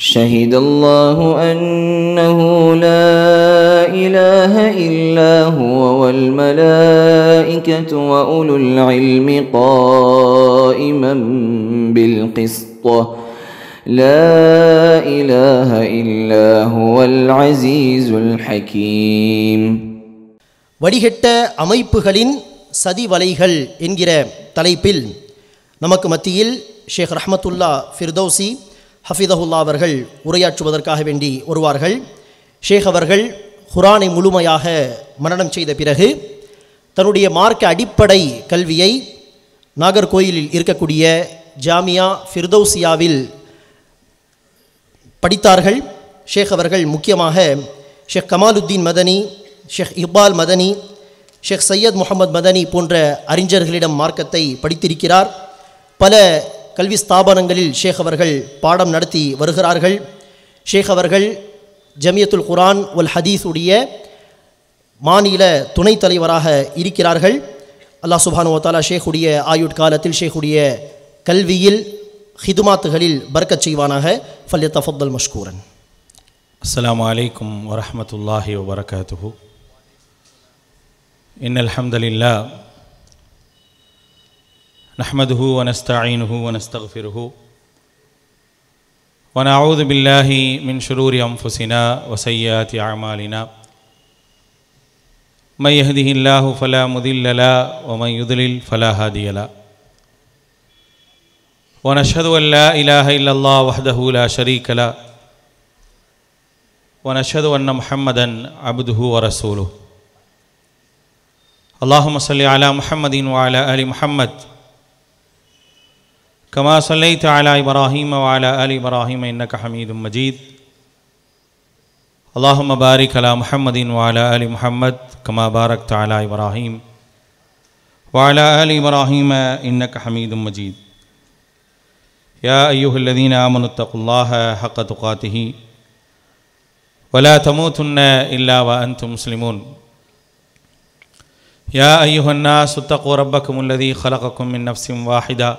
شهد الله أنه لا إله إلا هو والملائكة وأولو العلم قائما بالقسط لا إله إلا هو العزيز الحكيم வடிகட்ட அமைப்புகளின் சதி வலைகள் என்கிற தலைப்பில் நமக்கு மத்தியில் ஷேக் ரஹமத்துல்லா ஃபிர்தௌசி ஹஃபிதஹுல்லா அவர்கள் உரையாற்றுவதற்காக வேண்டி வருவார்கள் ஷேக் அவர்கள் குரானை முழுமையாக மரணம் செய்த பிறகு தன்னுடைய மார்க்க அடிப்படை கல்வியை நாகர்கோயிலில் இருக்கக்கூடிய ஜாமியா ஃபிர்தௌசியாவில் படித்தார்கள் ஷேக் அவர்கள் முக்கியமாக ஷேக் கமாலுத்தீன் மதனி ஷேக் இக்பால் மதனி ஷேக் சையத் முகமது மதனி போன்ற அறிஞர்களிடம் மார்க்கத்தை படித்திருக்கிறார் பல கல்வி ஸ்தாபனங்களில் ஷேக் அவர்கள் பாடம் நடத்தி வருகிறார்கள் ஷேக் அவர்கள் ஜமியத்துல் குரான் உல் ஹதீஸ் உடைய மாநில துணைத் தலைவராக இருக்கிறார்கள் அல்லாஹ் சுபானு வத்தாலா ஷேக்குடைய ஆயுட்காலத்தில் ஷேக்குடைய கல்வியில் ஹிதுமாத்துகளில் பர்க்கச் செய்வானாக ஃபல்ய தஃபத்தல் மஷ்கூரன் அஸ்லாம் வலைக்கம் வரமத்துல்லாஹி வரகாத்து இன் அலமதுல்லா نحمده ونستعينه ونستغفره ونعوذ بالله من شرور أنفسنا وسيئات أعمالنا من يهده الله فلا مذل له ومن يضلل فلا هادي له ونشهد أن لا إله إلا الله وحده لا شريك له ونشهد أن محمدا عبده ورسوله اللهم صل على محمد وعلى آل محمد كما صليت على إبراهيم وعلى آل إبراهيم إنك حميد مجيد اللهم بارك على محمد وعلى آل محمد كما باركت على إبراهيم وعلى آل إبراهيم إنك حميد مجيد يا أيها الذين آمنوا اتقوا الله حق تقاته ولا تموتن إلا وأنتم مسلمون يا أيها الناس اتقوا ربكم الذي خلقكم من نفس واحدة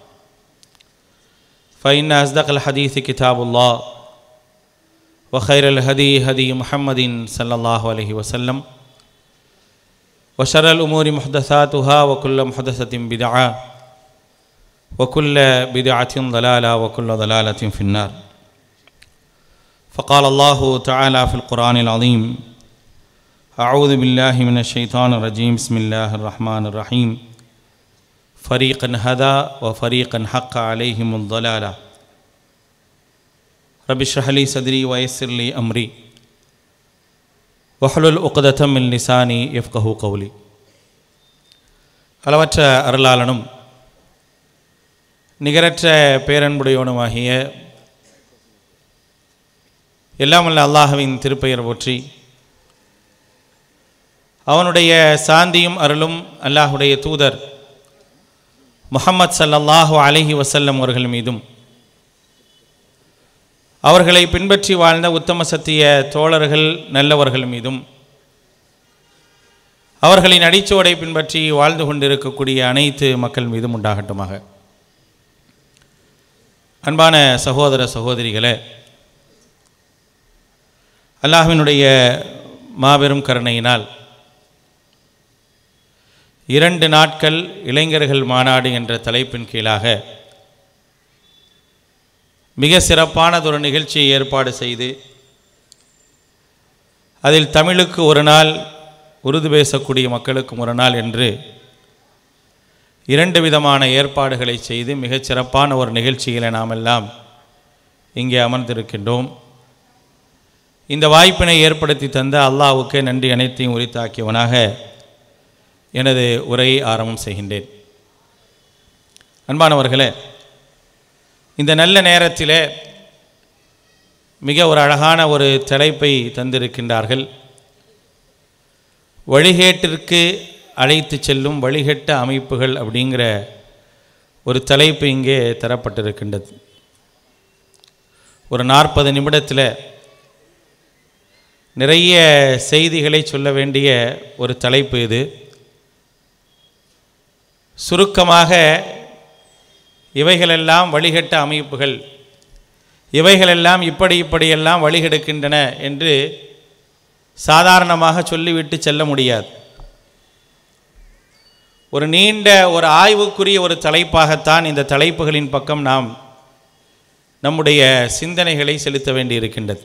فإن أصدق الحديث كتاب الله وخير الهدي هدي محمد صلى الله عليه وسلم وشر الأمور محدثاتها وكل محدثة بدعة وكل بدعة ضلالة وكل ضلالة في النار فقال الله تعالى في القرآن العظيم أعوذ بالله من الشيطان الرجيم بسم الله الرحمن الرحيم ஃபரீகன் ஹதா வ ஃபரீகன் ஹக் அலேஹிம் உல்லாலா ரபிஷஹலி சத்ரி வயசிர்லி அம்ரி வஹலுல் உக்ததம் இல் நிசானி எஃப்கஹு கவுலி அளவற்ற அருளாளனும் நிகரற்ற பேரன்புடையவனுமாகிய எல்லாம் அல்ல அல்லாஹவின் திருப்பெயர் போற்றி அவனுடைய சாந்தியும் அருளும் அல்லாஹுடைய தூதர் முகமது சல்லாஹு அலஹி வசல்லம் அவர்கள் மீதும் அவர்களை பின்பற்றி வாழ்ந்த உத்தம சத்திய தோழர்கள் நல்லவர்கள் மீதும் அவர்களின் அடிச்சோடை பின்பற்றி வாழ்ந்து கொண்டிருக்கக்கூடிய அனைத்து மக்கள் மீதும் உண்டாகட்டுமாக அன்பான சகோதர சகோதரிகளே அல்லாஹினுடைய மாபெரும் கருணையினால் இரண்டு நாட்கள் இளைஞர்கள் மாநாடு என்ற தலைப்பின் கீழாக மிக சிறப்பானதொரு நிகழ்ச்சியை ஏற்பாடு செய்து அதில் தமிழுக்கு ஒரு நாள் உருது பேசக்கூடிய மக்களுக்கும் ஒரு நாள் என்று இரண்டு விதமான ஏற்பாடுகளை செய்து மிகச் சிறப்பான ஒரு நிகழ்ச்சிகளை நாம் எல்லாம் இங்கே அமர்ந்திருக்கின்றோம் இந்த வாய்ப்பினை ஏற்படுத்தி தந்த அல்லாவுக்கு நன்றி அனைத்தையும் உரித்தாக்கியவனாக எனது உரையை ஆரம்பம் செய்கின்றேன் அன்பானவர்களே இந்த நல்ல நேரத்தில் மிக ஒரு அழகான ஒரு தலைப்பை தந்திருக்கின்றார்கள் வழிகேட்டிற்கு அழைத்து செல்லும் வழிகட்ட அமைப்புகள் அப்படிங்கிற ஒரு தலைப்பு இங்கே தரப்பட்டிருக்கின்றது ஒரு நாற்பது நிமிடத்தில் நிறைய செய்திகளை சொல்ல வேண்டிய ஒரு தலைப்பு இது சுருக்கமாக இவைகளெல்லாம் வழிகட்ட அமைப்புகள் இவைகளெல்லாம் இப்படி இப்படியெல்லாம் வழிகெடுக்கின்றன என்று சாதாரணமாக சொல்லிவிட்டு செல்ல முடியாது ஒரு நீண்ட ஒரு ஆய்வுக்குரிய ஒரு தலைப்பாகத்தான் இந்த தலைப்புகளின் பக்கம் நாம் நம்முடைய சிந்தனைகளை செலுத்த வேண்டியிருக்கின்றது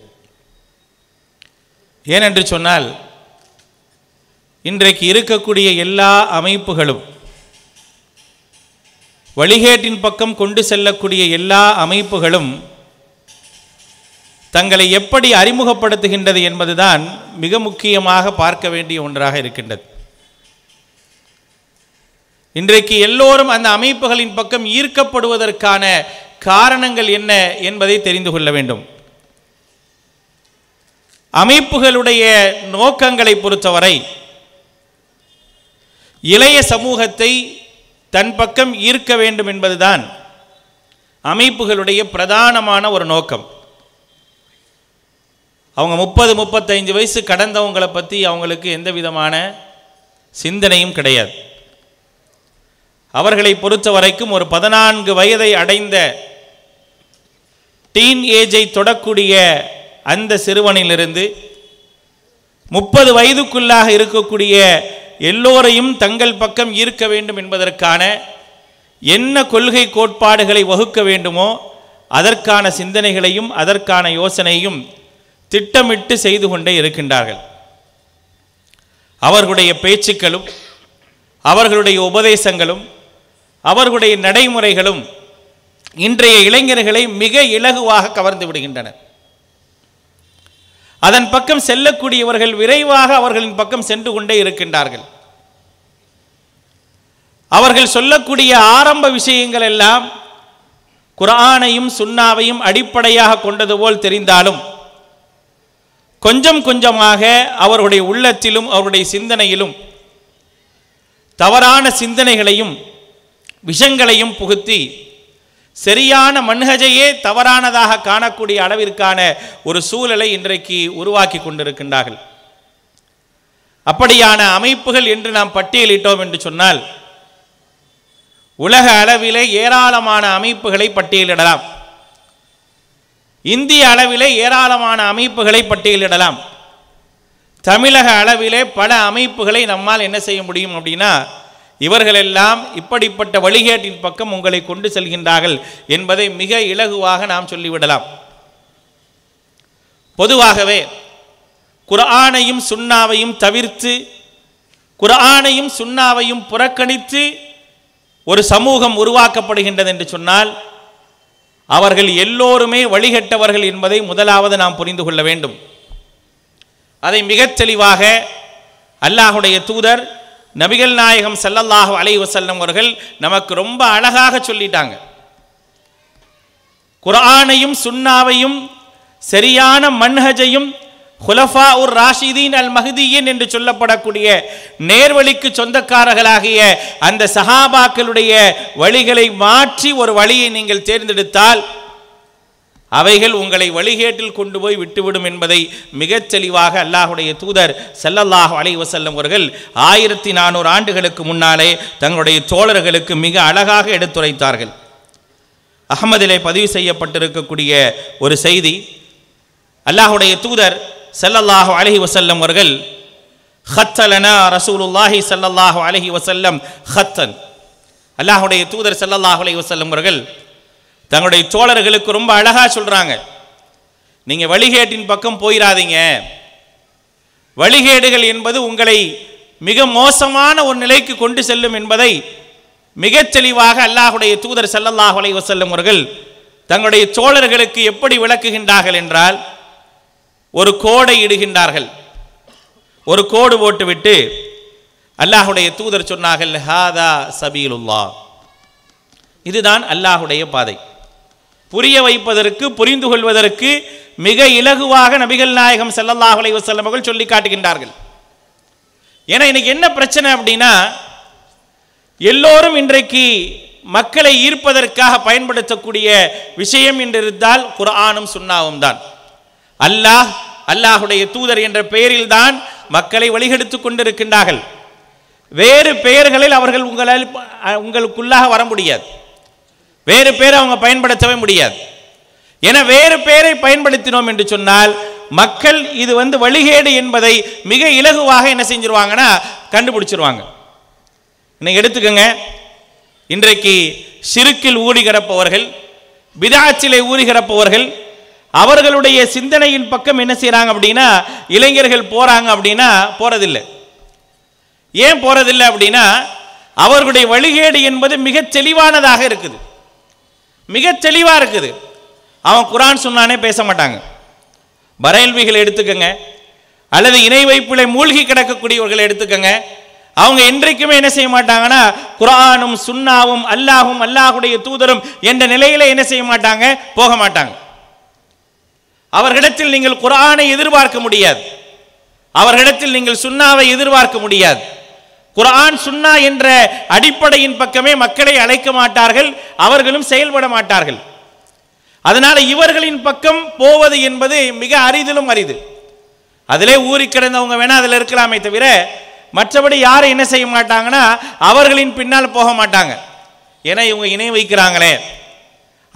ஏனென்று சொன்னால் இன்றைக்கு இருக்கக்கூடிய எல்லா அமைப்புகளும் வழிகேட்டின் பக்கம் கொண்டு செல்லக்கூடிய எல்லா அமைப்புகளும் தங்களை எப்படி அறிமுகப்படுத்துகின்றது என்பதுதான் மிக முக்கியமாக பார்க்க வேண்டிய ஒன்றாக இருக்கின்றது இன்றைக்கு எல்லோரும் அந்த அமைப்புகளின் பக்கம் ஈர்க்கப்படுவதற்கான காரணங்கள் என்ன என்பதை தெரிந்து கொள்ள வேண்டும் அமைப்புகளுடைய நோக்கங்களை பொறுத்தவரை இளைய சமூகத்தை தன் பக்கம் ஈர்க்க வேண்டும் என்பதுதான் அமைப்புகளுடைய பிரதானமான ஒரு நோக்கம் அவங்க முப்பது முப்பத்தைந்து வயசு கடந்தவங்களை பற்றி அவங்களுக்கு எந்த விதமான சிந்தனையும் கிடையாது அவர்களை பொறுத்த வரைக்கும் ஒரு பதினான்கு வயதை அடைந்த டீன் ஏஜை தொடக்கூடிய அந்த சிறுவனிலிருந்து முப்பது வயதுக்குள்ளாக இருக்கக்கூடிய எல்லோரையும் தங்கள் பக்கம் ஈர்க்க வேண்டும் என்பதற்கான என்ன கொள்கை கோட்பாடுகளை வகுக்க வேண்டுமோ அதற்கான சிந்தனைகளையும் அதற்கான யோசனையும் திட்டமிட்டு செய்து கொண்டே இருக்கின்றார்கள் அவர்களுடைய பேச்சுக்களும் அவர்களுடைய உபதேசங்களும் அவர்களுடைய நடைமுறைகளும் இன்றைய இளைஞர்களை மிக இலகுவாக கவர்ந்து விடுகின்றனர் அதன் பக்கம் செல்லக்கூடியவர்கள் விரைவாக அவர்களின் பக்கம் சென்று கொண்டே இருக்கின்றார்கள் அவர்கள் சொல்லக்கூடிய ஆரம்ப விஷயங்கள் எல்லாம் குரானையும் சுண்ணாவையும் அடிப்படையாக கொண்டது போல் தெரிந்தாலும் கொஞ்சம் கொஞ்சமாக அவருடைய உள்ளத்திலும் அவருடைய சிந்தனையிலும் தவறான சிந்தனைகளையும் விஷங்களையும் புகுத்தி சரியான மன்ஹஜையே தவறானதாக காணக்கூடிய அளவிற்கான ஒரு சூழலை இன்றைக்கு உருவாக்கி கொண்டிருக்கின்றார்கள் அப்படியான அமைப்புகள் என்று நாம் பட்டியலிட்டோம் என்று சொன்னால் உலக அளவிலே ஏராளமான அமைப்புகளை பட்டியலிடலாம் இந்திய அளவிலே ஏராளமான அமைப்புகளை பட்டியலிடலாம் தமிழக அளவிலே பல அமைப்புகளை நம்மால் என்ன செய்ய முடியும் அப்படின்னா இவர்களெல்லாம் இப்படிப்பட்ட வழிகேட்டின் பக்கம் உங்களை கொண்டு செல்கின்றார்கள் என்பதை மிக இலகுவாக நாம் சொல்லிவிடலாம் பொதுவாகவே குரானையும் சுண்ணாவையும் தவிர்த்து குரானையும் சுண்ணாவையும் புறக்கணித்து ஒரு சமூகம் உருவாக்கப்படுகின்றது என்று சொன்னால் அவர்கள் எல்லோருமே வழிகட்டவர்கள் என்பதை முதலாவது நாம் புரிந்து கொள்ள வேண்டும் அதை மிகச் தெளிவாக அல்லாஹுடைய தூதர் நபிகள் நாயகம் செல்லல்லாக அலை வசல்லம் அவர்கள் நமக்கு ரொம்ப அழகாக சொல்லிட்டாங்க குரானையும் சுன்னாவையும் சரியான மன்ஹஜையும் ஹுலஃபா உர் ராஷிதீன் அல் மஹதீன் என்று சொல்லப்படக்கூடிய நேர்வழிக்கு சொந்தக்காரர்களாகிய அந்த சஹாபாக்களுடைய வழிகளை மாற்றி ஒரு வழியை நீங்கள் தேர்ந்தெடுத்தால் அவைகள் உங்களை வழிகேட்டில் கொண்டு போய் விட்டுவிடும் என்பதை மிகச் தெளிவாக அல்லாஹுடைய தூதர் செல்லல்லாஹ் அலைவசல்லம் அவர்கள் ஆயிரத்தி நானூறு ஆண்டுகளுக்கு முன்னாலே தங்களுடைய தோழர்களுக்கு மிக அழகாக எடுத்துரைத்தார்கள் அகமதிலே பதிவு செய்யப்பட்டிருக்கக்கூடிய ஒரு செய்தி அல்லாஹுடைய தூதர் செல்லல்லாஹு அலஹி வசல்லம் அவர்கள் ஹத்தலனா ரசூலுல்லாஹி செல்லல்லாஹ் அலஹி வசல்லம் ஹத்தன் அல்லாஹுடைய தூதர் செல்லல்லாஹு அலஹி வசல்லம் அவர்கள் தங்களுடைய தோழர்களுக்கு ரொம்ப அழகாக சொல்கிறாங்க நீங்கள் வழிகேட்டின் பக்கம் போயிடாதீங்க வழிகேடுகள் என்பது உங்களை மிக மோசமான ஒரு நிலைக்கு கொண்டு செல்லும் என்பதை மிகச் தெளிவாக அல்லாஹுடைய தூதர் செல்லல்லாஹ் அலை அவர்கள் தங்களுடைய சோழர்களுக்கு எப்படி விளக்குகின்றார்கள் என்றால் ஒரு கோடை இடுகின்றார்கள் ஒரு கோடு போட்டுவிட்டு அல்லாஹுடைய தூதர் சொன்னார்கள் ஹாதா சபீலுல்லா இதுதான் அல்லாஹுடைய பாதை புரிய வைப்பதற்கு புரிந்து கொள்வதற்கு மிக இலகுவாக நபிகள் நாயகம் செல்லல்லாஹ் அலைவ வசல்லம் அவர்கள் சொல்லி காட்டுகின்றார்கள் ஏன்னா இன்னைக்கு என்ன பிரச்சனை அப்படின்னா எல்லோரும் இன்றைக்கு மக்களை ஈர்ப்பதற்காக பயன்படுத்தக்கூடிய விஷயம் என்று இருந்தால் குரானும் சுண்ணாவும் தான் அல்லாஹ் அல்லாஹுடைய தூதர் என்ற பெயரில் தான் மக்களை வழிகெடுத்து கொண்டிருக்கின்றார்கள் வேறு பெயர்களில் அவர்கள் உங்களால் உங்களுக்குள்ளாக வர முடியாது வேறு பேரை அவங்க பயன்படுத்தவே முடியாது என வேறு பேரை பயன்படுத்தினோம் என்று சொன்னால் மக்கள் இது வந்து வழிகேடு என்பதை மிக இலகுவாக என்ன செஞ்சிருவாங்கன்னா கண்டுபிடிச்சிருவாங்க இன்னைக்கு எடுத்துக்கோங்க இன்றைக்கு சிறுக்கில் ஊடி கிடப்பவர்கள் விதாச்சிலை ஊறி கிடப்பவர்கள் அவர்களுடைய சிந்தனையின் பக்கம் என்ன செய்கிறாங்க அப்படின்னா இளைஞர்கள் போகிறாங்க அப்படின்னா போகிறதில்லை ஏன் போறதில்லை அப்படின்னா அவர்களுடைய வழிகேடு என்பது மிக தெளிவானதாக இருக்குது மிக தெளிவாக இருக்குது அவன் குரான் சொன்னானே பேச மாட்டாங்க பரேல்விகளை எடுத்துக்கங்க அல்லது இணை வைப்பிலை மூழ்கி கிடக்கக்கூடியவர்களை எடுத்துக்கங்க அவங்க என்றைக்குமே என்ன செய்ய மாட்டாங்கன்னா குரானும் சுண்ணாவும் அல்லாஹும் அல்லாஹுடைய தூதரும் என்ற நிலையில என்ன செய்ய மாட்டாங்க போக மாட்டாங்க அவர்களிடத்தில் நீங்கள் குரானை எதிர்பார்க்க முடியாது அவர்களிடத்தில் நீங்கள் சுண்ணாவை எதிர்பார்க்க முடியாது குரான் சுன்னா என்ற அடிப்படையின் பக்கமே மக்களை அழைக்க மாட்டார்கள் அவர்களும் செயல்பட மாட்டார்கள் அதனால இவர்களின் பக்கம் போவது என்பது மிக அரிதிலும் அரிது அதிலே ஊறி கிடந்தவங்க வேணா அதில் இருக்கலாமே தவிர மற்றபடி யாரும் என்ன செய்ய மாட்டாங்கன்னா அவர்களின் பின்னால் போக மாட்டாங்க ஏன்னா இவங்க இணை வைக்கிறாங்களே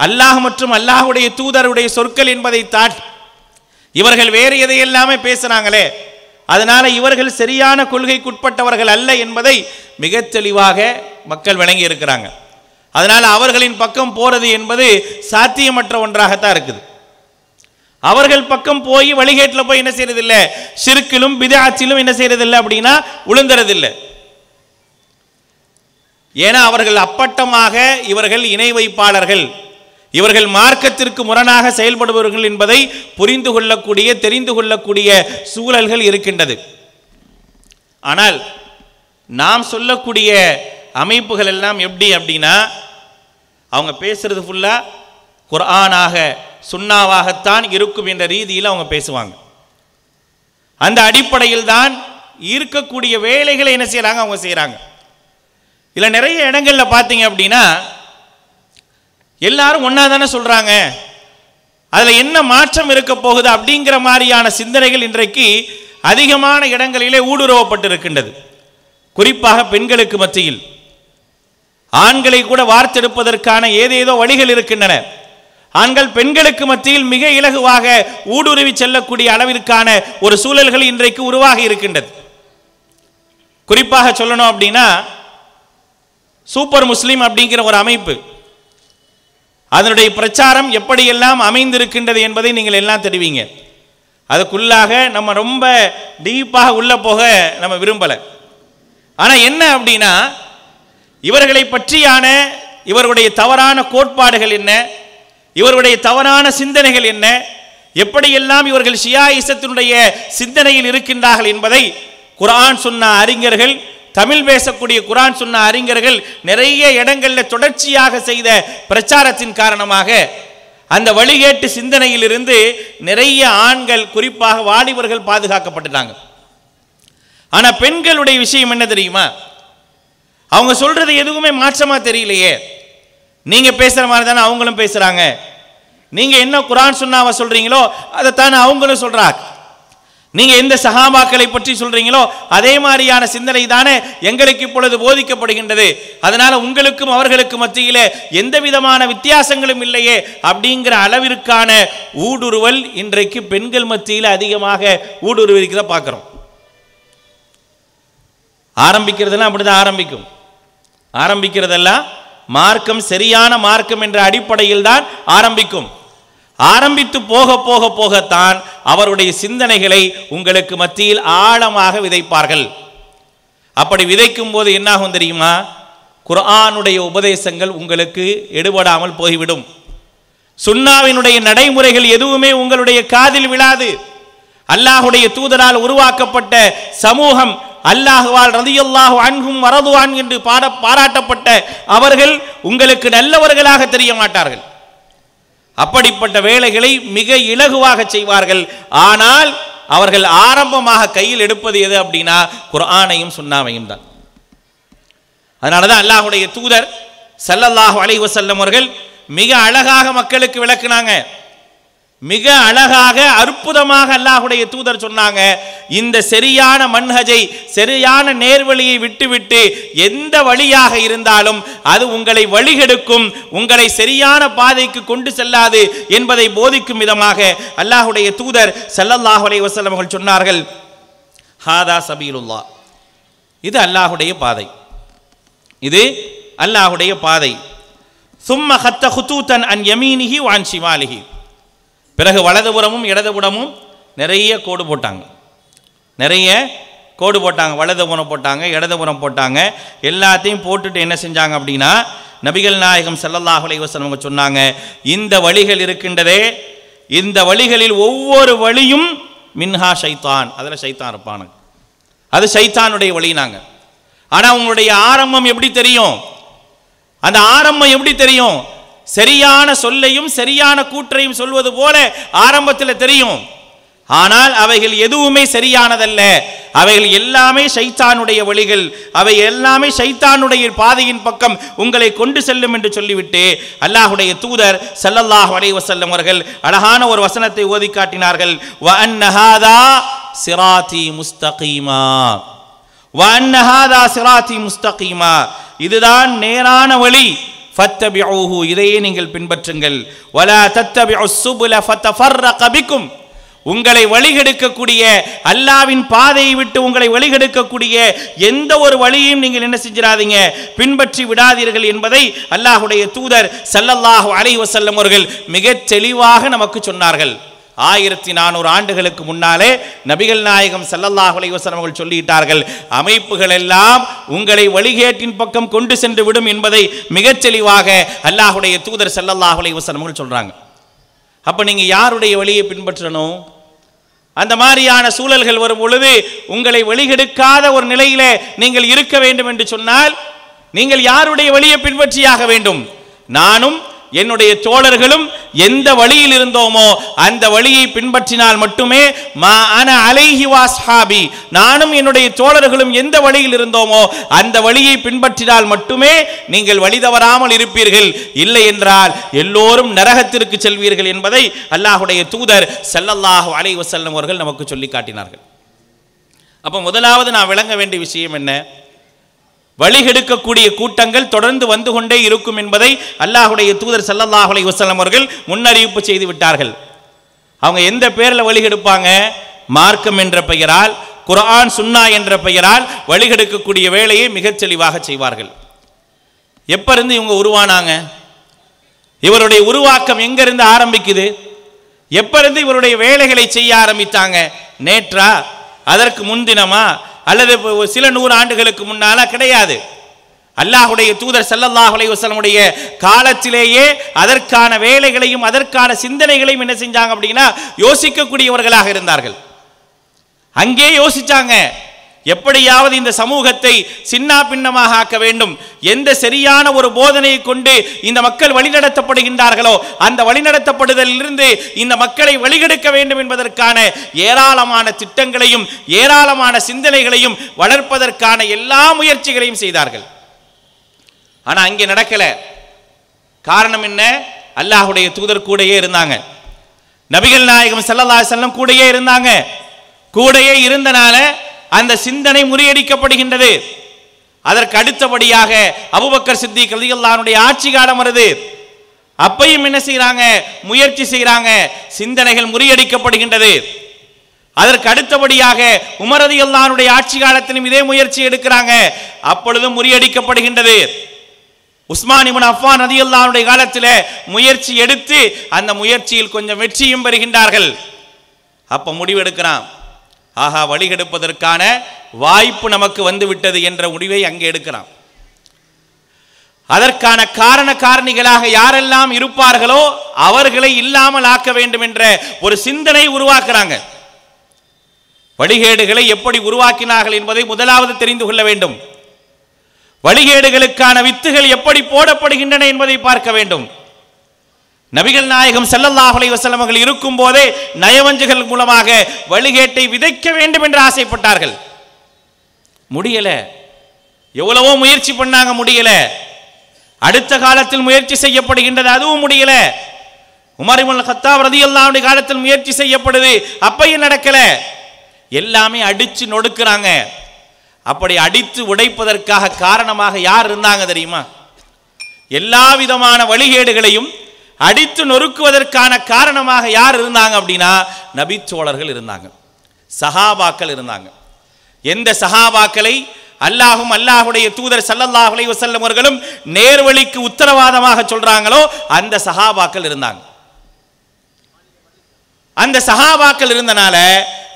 அல்லாஹ் மற்றும் அல்லாஹுடைய தூதருடைய சொற்கள் என்பதை தாட் இவர்கள் வேறு எதையெல்லாமே பேசுகிறாங்களே அதனால் இவர்கள் சரியான கொள்கைக்குட்பட்டவர்கள் அல்ல என்பதை மிக தெளிவாக மக்கள் விளங்கி இருக்கிறாங்க அதனால் அவர்களின் பக்கம் போகிறது என்பது சாத்தியமற்ற ஒன்றாகத்தான் இருக்குது அவர்கள் பக்கம் போய் வழிகேட்டில் போய் என்ன செய்யறதில்லை சிறுக்கிலும் பிதாச்சிலும் என்ன செய்யறதில்லை அப்படின்னா விழுந்துறதில்லை ஏன்னா அவர்கள் அப்பட்டமாக இவர்கள் இணை வைப்பாளர்கள் இவர்கள் மார்க்கத்திற்கு முரணாக செயல்படுபவர்கள் என்பதை புரிந்து கொள்ளக்கூடிய தெரிந்து கொள்ளக்கூடிய சூழல்கள் இருக்கின்றது ஆனால் நாம் சொல்லக்கூடிய அமைப்புகள் எல்லாம் எப்படி அப்படின்னா அவங்க பேசுறது ஃபுல்லாக குரானாக சுண்ணாவாகத்தான் இருக்கும் என்ற ரீதியில் அவங்க பேசுவாங்க அந்த அடிப்படையில் தான் இருக்கக்கூடிய வேலைகளை என்ன செய்கிறாங்க அவங்க செய்கிறாங்க இதில் நிறைய இடங்களில் பார்த்தீங்க அப்படின்னா எல்லாரும் ஒன்றா தானே சொல்கிறாங்க அதில் என்ன மாற்றம் இருக்க போகுது அப்படிங்கிற மாதிரியான சிந்தனைகள் இன்றைக்கு அதிகமான இடங்களிலே ஊடுருவப்பட்டிருக்கின்றது குறிப்பாக பெண்களுக்கு மத்தியில் ஆண்களை கூட வார்த்தெடுப்பதற்கான ஏதேதோ வழிகள் இருக்கின்றன ஆண்கள் பெண்களுக்கு மத்தியில் மிக இலகுவாக ஊடுருவி செல்லக்கூடிய அளவிற்கான ஒரு சூழல்கள் இன்றைக்கு உருவாகி இருக்கின்றது குறிப்பாக சொல்லணும் அப்படின்னா சூப்பர் முஸ்லீம் அப்படிங்கிற ஒரு அமைப்பு அதனுடைய பிரச்சாரம் எப்படியெல்லாம் அமைந்திருக்கின்றது என்பதை நீங்கள் எல்லாம் தெரிவிங்க அதுக்குள்ளாக நம்ம ரொம்ப டீப்பாக உள்ளே போக நம்ம விரும்பலை ஆனால் என்ன அப்படின்னா இவர்களை பற்றியான இவருடைய தவறான கோட்பாடுகள் என்ன இவருடைய தவறான சிந்தனைகள் என்ன எப்படியெல்லாம் இவர்கள் ஷியா இசத்தினுடைய சிந்தனையில் இருக்கின்றார்கள் என்பதை குரான் சொன்ன அறிஞர்கள் தமிழ் பேசக்கூடிய குரான் சொன்ன அறிஞர்கள் நிறைய இடங்களில் தொடர்ச்சியாக செய்த பிரச்சாரத்தின் காரணமாக அந்த வழிகேட்டு சிந்தனையிலிருந்து நிறைய ஆண்கள் குறிப்பாக வாலிபர்கள் பாதுகாக்கப்பட்டுட்டாங்க ஆனால் பெண்களுடைய விஷயம் என்ன தெரியுமா அவங்க சொல்கிறது எதுவுமே மாற்றமாக தெரியலையே நீங்கள் பேசுகிற மாதிரி தானே அவங்களும் பேசுகிறாங்க நீங்கள் என்ன குரான் சொன்னாவ சொல்கிறீங்களோ தானே அவங்களும் சொல்றாங்க நீங்கள் எந்த சகாபாக்களை பற்றி சொல்கிறீங்களோ அதே மாதிரியான சிந்தனை தானே எங்களுக்கு இப்பொழுது போதிக்கப்படுகின்றது அதனால் உங்களுக்கும் அவர்களுக்கு மத்தியிலே எந்த விதமான வித்தியாசங்களும் இல்லையே அப்படிங்கிற அளவிற்கான ஊடுருவல் இன்றைக்கு பெண்கள் மத்தியில் அதிகமாக ஊடுருவிருக்கிறத பார்க்குறோம் ஆரம்பிக்கிறதெல்லாம் அப்படிதான் ஆரம்பிக்கும் ஆரம்பிக்கிறதெல்லாம் மார்க்கம் சரியான மார்க்கம் என்ற அடிப்படையில் தான் ஆரம்பிக்கும் ஆரம்பித்து போக போக போகத்தான் அவருடைய சிந்தனைகளை உங்களுக்கு மத்தியில் ஆழமாக விதைப்பார்கள் அப்படி விதைக்கும் போது என்னாகும் தெரியுமா குரானுடைய உபதேசங்கள் உங்களுக்கு எடுபடாமல் போய்விடும் சுண்ணாவினுடைய நடைமுறைகள் எதுவுமே உங்களுடைய காதில் விழாது அல்லாஹுடைய தூதரால் உருவாக்கப்பட்ட சமூகம் அல்லாஹுவால் ரதியுல்லாஹு அன்கும் வரதுவான் என்று பாட பாராட்டப்பட்ட அவர்கள் உங்களுக்கு நல்லவர்களாக தெரிய மாட்டார்கள் அப்படிப்பட்ட வேலைகளை மிக இலகுவாக செய்வார்கள் ஆனால் அவர்கள் ஆரம்பமாக கையில் எடுப்பது எது அப்படின்னா குரானையும் சுண்ணாமையும் தான் அதனால தான் அல்லாஹுடைய தூதர் சல்லல்லாஹு அலைவசல்லம் அவர்கள் மிக அழகாக மக்களுக்கு விளக்குனாங்க மிக அழகாக அற்புதமாக அல்லாஹுடைய தூதர் சொன்னாங்க இந்த சரியான மன்ஹஜை சரியான நேர்வழியை விட்டுவிட்டு எந்த வழியாக இருந்தாலும் அது உங்களை வழிகெடுக்கும் உங்களை சரியான பாதைக்கு கொண்டு செல்லாது என்பதை போதிக்கும் விதமாக அல்லாஹுடைய தூதர் சல்லல்லாஹ் அலை வசலம் அவர்கள் சொன்னார்கள் ஹாதா சபீலுல்லா இது அல்லாஹுடைய பாதை இது அல்லாஹுடைய பாதை சும்ம ஹத்த ஹுத்தூத்தன் அன் யமீனிகி வான் சிவாலிஹி பிறகு வலதுபுறமும் இடதுபுறமும் நிறைய கோடு போட்டாங்க நிறைய கோடு போட்டாங்க வலதுபுறம் போட்டாங்க இடதுபுறம் போட்டாங்க எல்லாத்தையும் போட்டுட்டு என்ன செஞ்சாங்க அப்படின்னா நபிகள் நாயகம் செல்லல்லாஹ் அவங்க சொன்னாங்க இந்த வழிகள் இருக்கின்றதே இந்த வழிகளில் ஒவ்வொரு வழியும் மின்ஹா சைத்தான் அதில் சைத்தான் இருப்பானுங்க அது சைத்தானுடைய வழினாங்க ஆனால் உங்களுடைய ஆரம்பம் எப்படி தெரியும் அந்த ஆரம்பம் எப்படி தெரியும் சரியான சொல்லையும் சரியான கூற்றையும் சொல்வது போல ஆரம்பத்தில் தெரியும் ஆனால் அவைகள் எதுவுமே சரியானதல்ல அவைகள் எல்லாமே சைத்தானுடைய வழிகள் அவை எல்லாமே சைத்தானுடைய பாதையின் பக்கம் உங்களை கொண்டு செல்லும் என்று சொல்லிவிட்டு அல்லாஹுடைய தூதர் சல்லல்லாஹ் அலை வசல்லம் அவர்கள் அழகான ஒரு வசனத்தை ஓதி காட்டினார்கள் சிராத்தி சிராத்தி இதுதான் நேரான வழி ஃபத்தபியூஹு இதையே நீங்கள் பின்பற்றுங்கள் வலா தத்தபியூ சுபுல ஃபத்தஃபர்ரக கபிக்கும் உங்களை வழிகெடுக்கக்கூடிய அல்லாவின் பாதையை விட்டு உங்களை வழிகெடுக்கக்கூடிய எந்த ஒரு வழியையும் நீங்கள் என்ன செஞ்சிடாதீங்க பின்பற்றி விடாதீர்கள் என்பதை அல்லாஹுடைய தூதர் சல்லல்லாஹு அலை வசல்லம் அவர்கள் மிக தெளிவாக நமக்கு சொன்னார்கள் ஆயிரத்தி நானூறு ஆண்டுகளுக்கு முன்னாலே நபிகள் நாயகம் செல்லல்லாஹ் உலகம் அவர்கள் சொல்லிவிட்டார்கள் அமைப்புகள் எல்லாம் உங்களை வழிகேட்டின் பக்கம் கொண்டு சென்று விடும் என்பதை மிகச் தெளிவாக அல்லாஹுடைய தூதர் செல்லல்லாஹ் உலகம் அவர்கள் சொல்கிறாங்க அப்போ நீங்கள் யாருடைய வழியை பின்பற்றணும் அந்த மாதிரியான சூழல்கள் வரும் பொழுது உங்களை வழிகெடுக்காத ஒரு நிலையில நீங்கள் இருக்க வேண்டும் என்று சொன்னால் நீங்கள் யாருடைய வழியை பின்பற்றியாக வேண்டும் நானும் என்னுடைய சோழர்களும் எந்த வழியில் இருந்தோமோ அந்த வழியை பின்பற்றினால் மட்டுமே மா அன நானும் என்னுடைய சோழர்களும் எந்த வழியில் இருந்தோமோ அந்த வழியை பின்பற்றினால் மட்டுமே நீங்கள் வழி தவறாமல் இருப்பீர்கள் இல்லை என்றால் எல்லோரும் நரகத்திற்கு செல்வீர்கள் என்பதை அல்லாஹுடைய தூதர் செல்லல்லாஹு அலை வசல்லம் அவர்கள் நமக்கு சொல்லி காட்டினார்கள் அப்போ முதலாவது நான் விளங்க வேண்டிய விஷயம் என்ன வழிகெடுக்கக்கூடிய கூட்டங்கள் தொடர்ந்து வந்து கொண்டே இருக்கும் என்பதை அல்லாஹுடைய தூதர் சல்லல்லாஹ் அலி வசலம் அவர்கள் முன்னறிவிப்பு செய்து விட்டார்கள் அவங்க எந்த பேரில் வழிகெடுப்பாங்க மார்க்கம் என்ற பெயரால் குரான் சுன்னா என்ற பெயரால் வழிகெடுக்கக்கூடிய வேலையை மிகச் செழிவாக செய்வார்கள் எப்போ இருந்து இவங்க உருவானாங்க இவருடைய உருவாக்கம் எங்கிருந்து ஆரம்பிக்குது எப்போ இருந்து இவருடைய வேலைகளை செய்ய ஆரம்பித்தாங்க நேற்றா அதற்கு முன்தினமா அல்லது சில நூறு ஆண்டுகளுக்கு முன்னால கிடையாது அல்லாஹுடைய தூதர் செல்லல்லாஹ் அலைவசலமுடைய காலத்திலேயே அதற்கான வேலைகளையும் அதற்கான சிந்தனைகளையும் என்ன செஞ்சாங்க அப்படின்னா யோசிக்கக்கூடியவர்களாக இருந்தார்கள் அங்கே யோசிச்சாங்க எப்படியாவது இந்த சமூகத்தை சின்னா பின்னமாக ஆக்க வேண்டும் எந்த சரியான ஒரு போதனையை கொண்டு இந்த மக்கள் வழிநடத்தப்படுகின்றார்களோ அந்த இருந்து இந்த மக்களை வழிகெடுக்க வேண்டும் என்பதற்கான ஏராளமான திட்டங்களையும் ஏராளமான சிந்தனைகளையும் வளர்ப்பதற்கான எல்லா முயற்சிகளையும் செய்தார்கள் ஆனா அங்கே நடக்கல காரணம் என்ன அல்லாஹுடைய தூதர் கூடையே இருந்தாங்க நபிகள் நாயகம் செல்லல்லா செல்லம் கூடையே இருந்தாங்க கூடையே இருந்தனால அந்த சிந்தனை முறியடிக்கப்படுகின்றது அதற்கு அடுத்தபடியாக அபுபக்கர் சித்தி கலிகல்லானுடைய ஆட்சி காலம் வருது அப்பையும் என்ன செய்கிறாங்க முயற்சி செய்கிறாங்க சிந்தனைகள் முறியடிக்கப்படுகின்றது அதற்கு அடுத்தபடியாக உமரதி அல்லானுடைய ஆட்சி காலத்திலும் இதே முயற்சி எடுக்கிறாங்க அப்பொழுதும் முறியடிக்கப்படுகின்றது உஸ்மான் அஃபான் நதி அல்லானுடைய காலத்தில் முயற்சி எடுத்து அந்த முயற்சியில் கொஞ்சம் வெற்றியும் பெறுகின்றார்கள் அப்போ முடிவெடுக்கிறான் ஆகா வழிகெடுப்பதற்கான வாய்ப்பு நமக்கு வந்துவிட்டது என்ற முடிவை அங்கே எடுக்கிறான் அதற்கான காரண காரணிகளாக யாரெல்லாம் இருப்பார்களோ அவர்களை இல்லாமல் ஆக்க வேண்டும் என்ற ஒரு சிந்தனை உருவாக்குறாங்க வழிகேடுகளை எப்படி உருவாக்கினார்கள் என்பதை முதலாவது தெரிந்து கொள்ள வேண்டும் வழிகேடுகளுக்கான வித்துகள் எப்படி போடப்படுகின்றன என்பதை பார்க்க வேண்டும் நபிகள் நாயகம் செல்லல்லாஹலை வசல்லமர்கள் இருக்கும் போதே நயவஞ்சுகள் மூலமாக வழிகேட்டை விதைக்க வேண்டும் என்று ஆசைப்பட்டார்கள் முடியல எவ்வளவோ முயற்சி பண்ணாங்க முடியல அடுத்த காலத்தில் முயற்சி செய்யப்படுகின்றது அதுவும் முடியல உமரிமுல் ஹத்தாப் ரதி காலத்தில் முயற்சி செய்யப்படுது அப்பையும் நடக்கல எல்லாமே அடிச்சு நொடுக்கிறாங்க அப்படி அடித்து உடைப்பதற்காக காரணமாக யார் இருந்தாங்க தெரியுமா எல்லா விதமான வழிகேடுகளையும் அடித்து நொறுக்குவதற்கான காரணமாக யார் இருந்தாங்க அப்படின்னா நபிச்சோழர்கள் இருந்தாங்க சஹாபாக்கள் இருந்தாங்க எந்த சஹாபாக்களை அல்லாஹும் அல்லாஹுடைய தூதர் சல்லல்லாஹுலை வசல்லம் அவர்களும் நேர்வழிக்கு உத்தரவாதமாக சொல்றாங்களோ அந்த சஹாபாக்கள் இருந்தாங்க அந்த சகாபாக்கள் இருந்தனால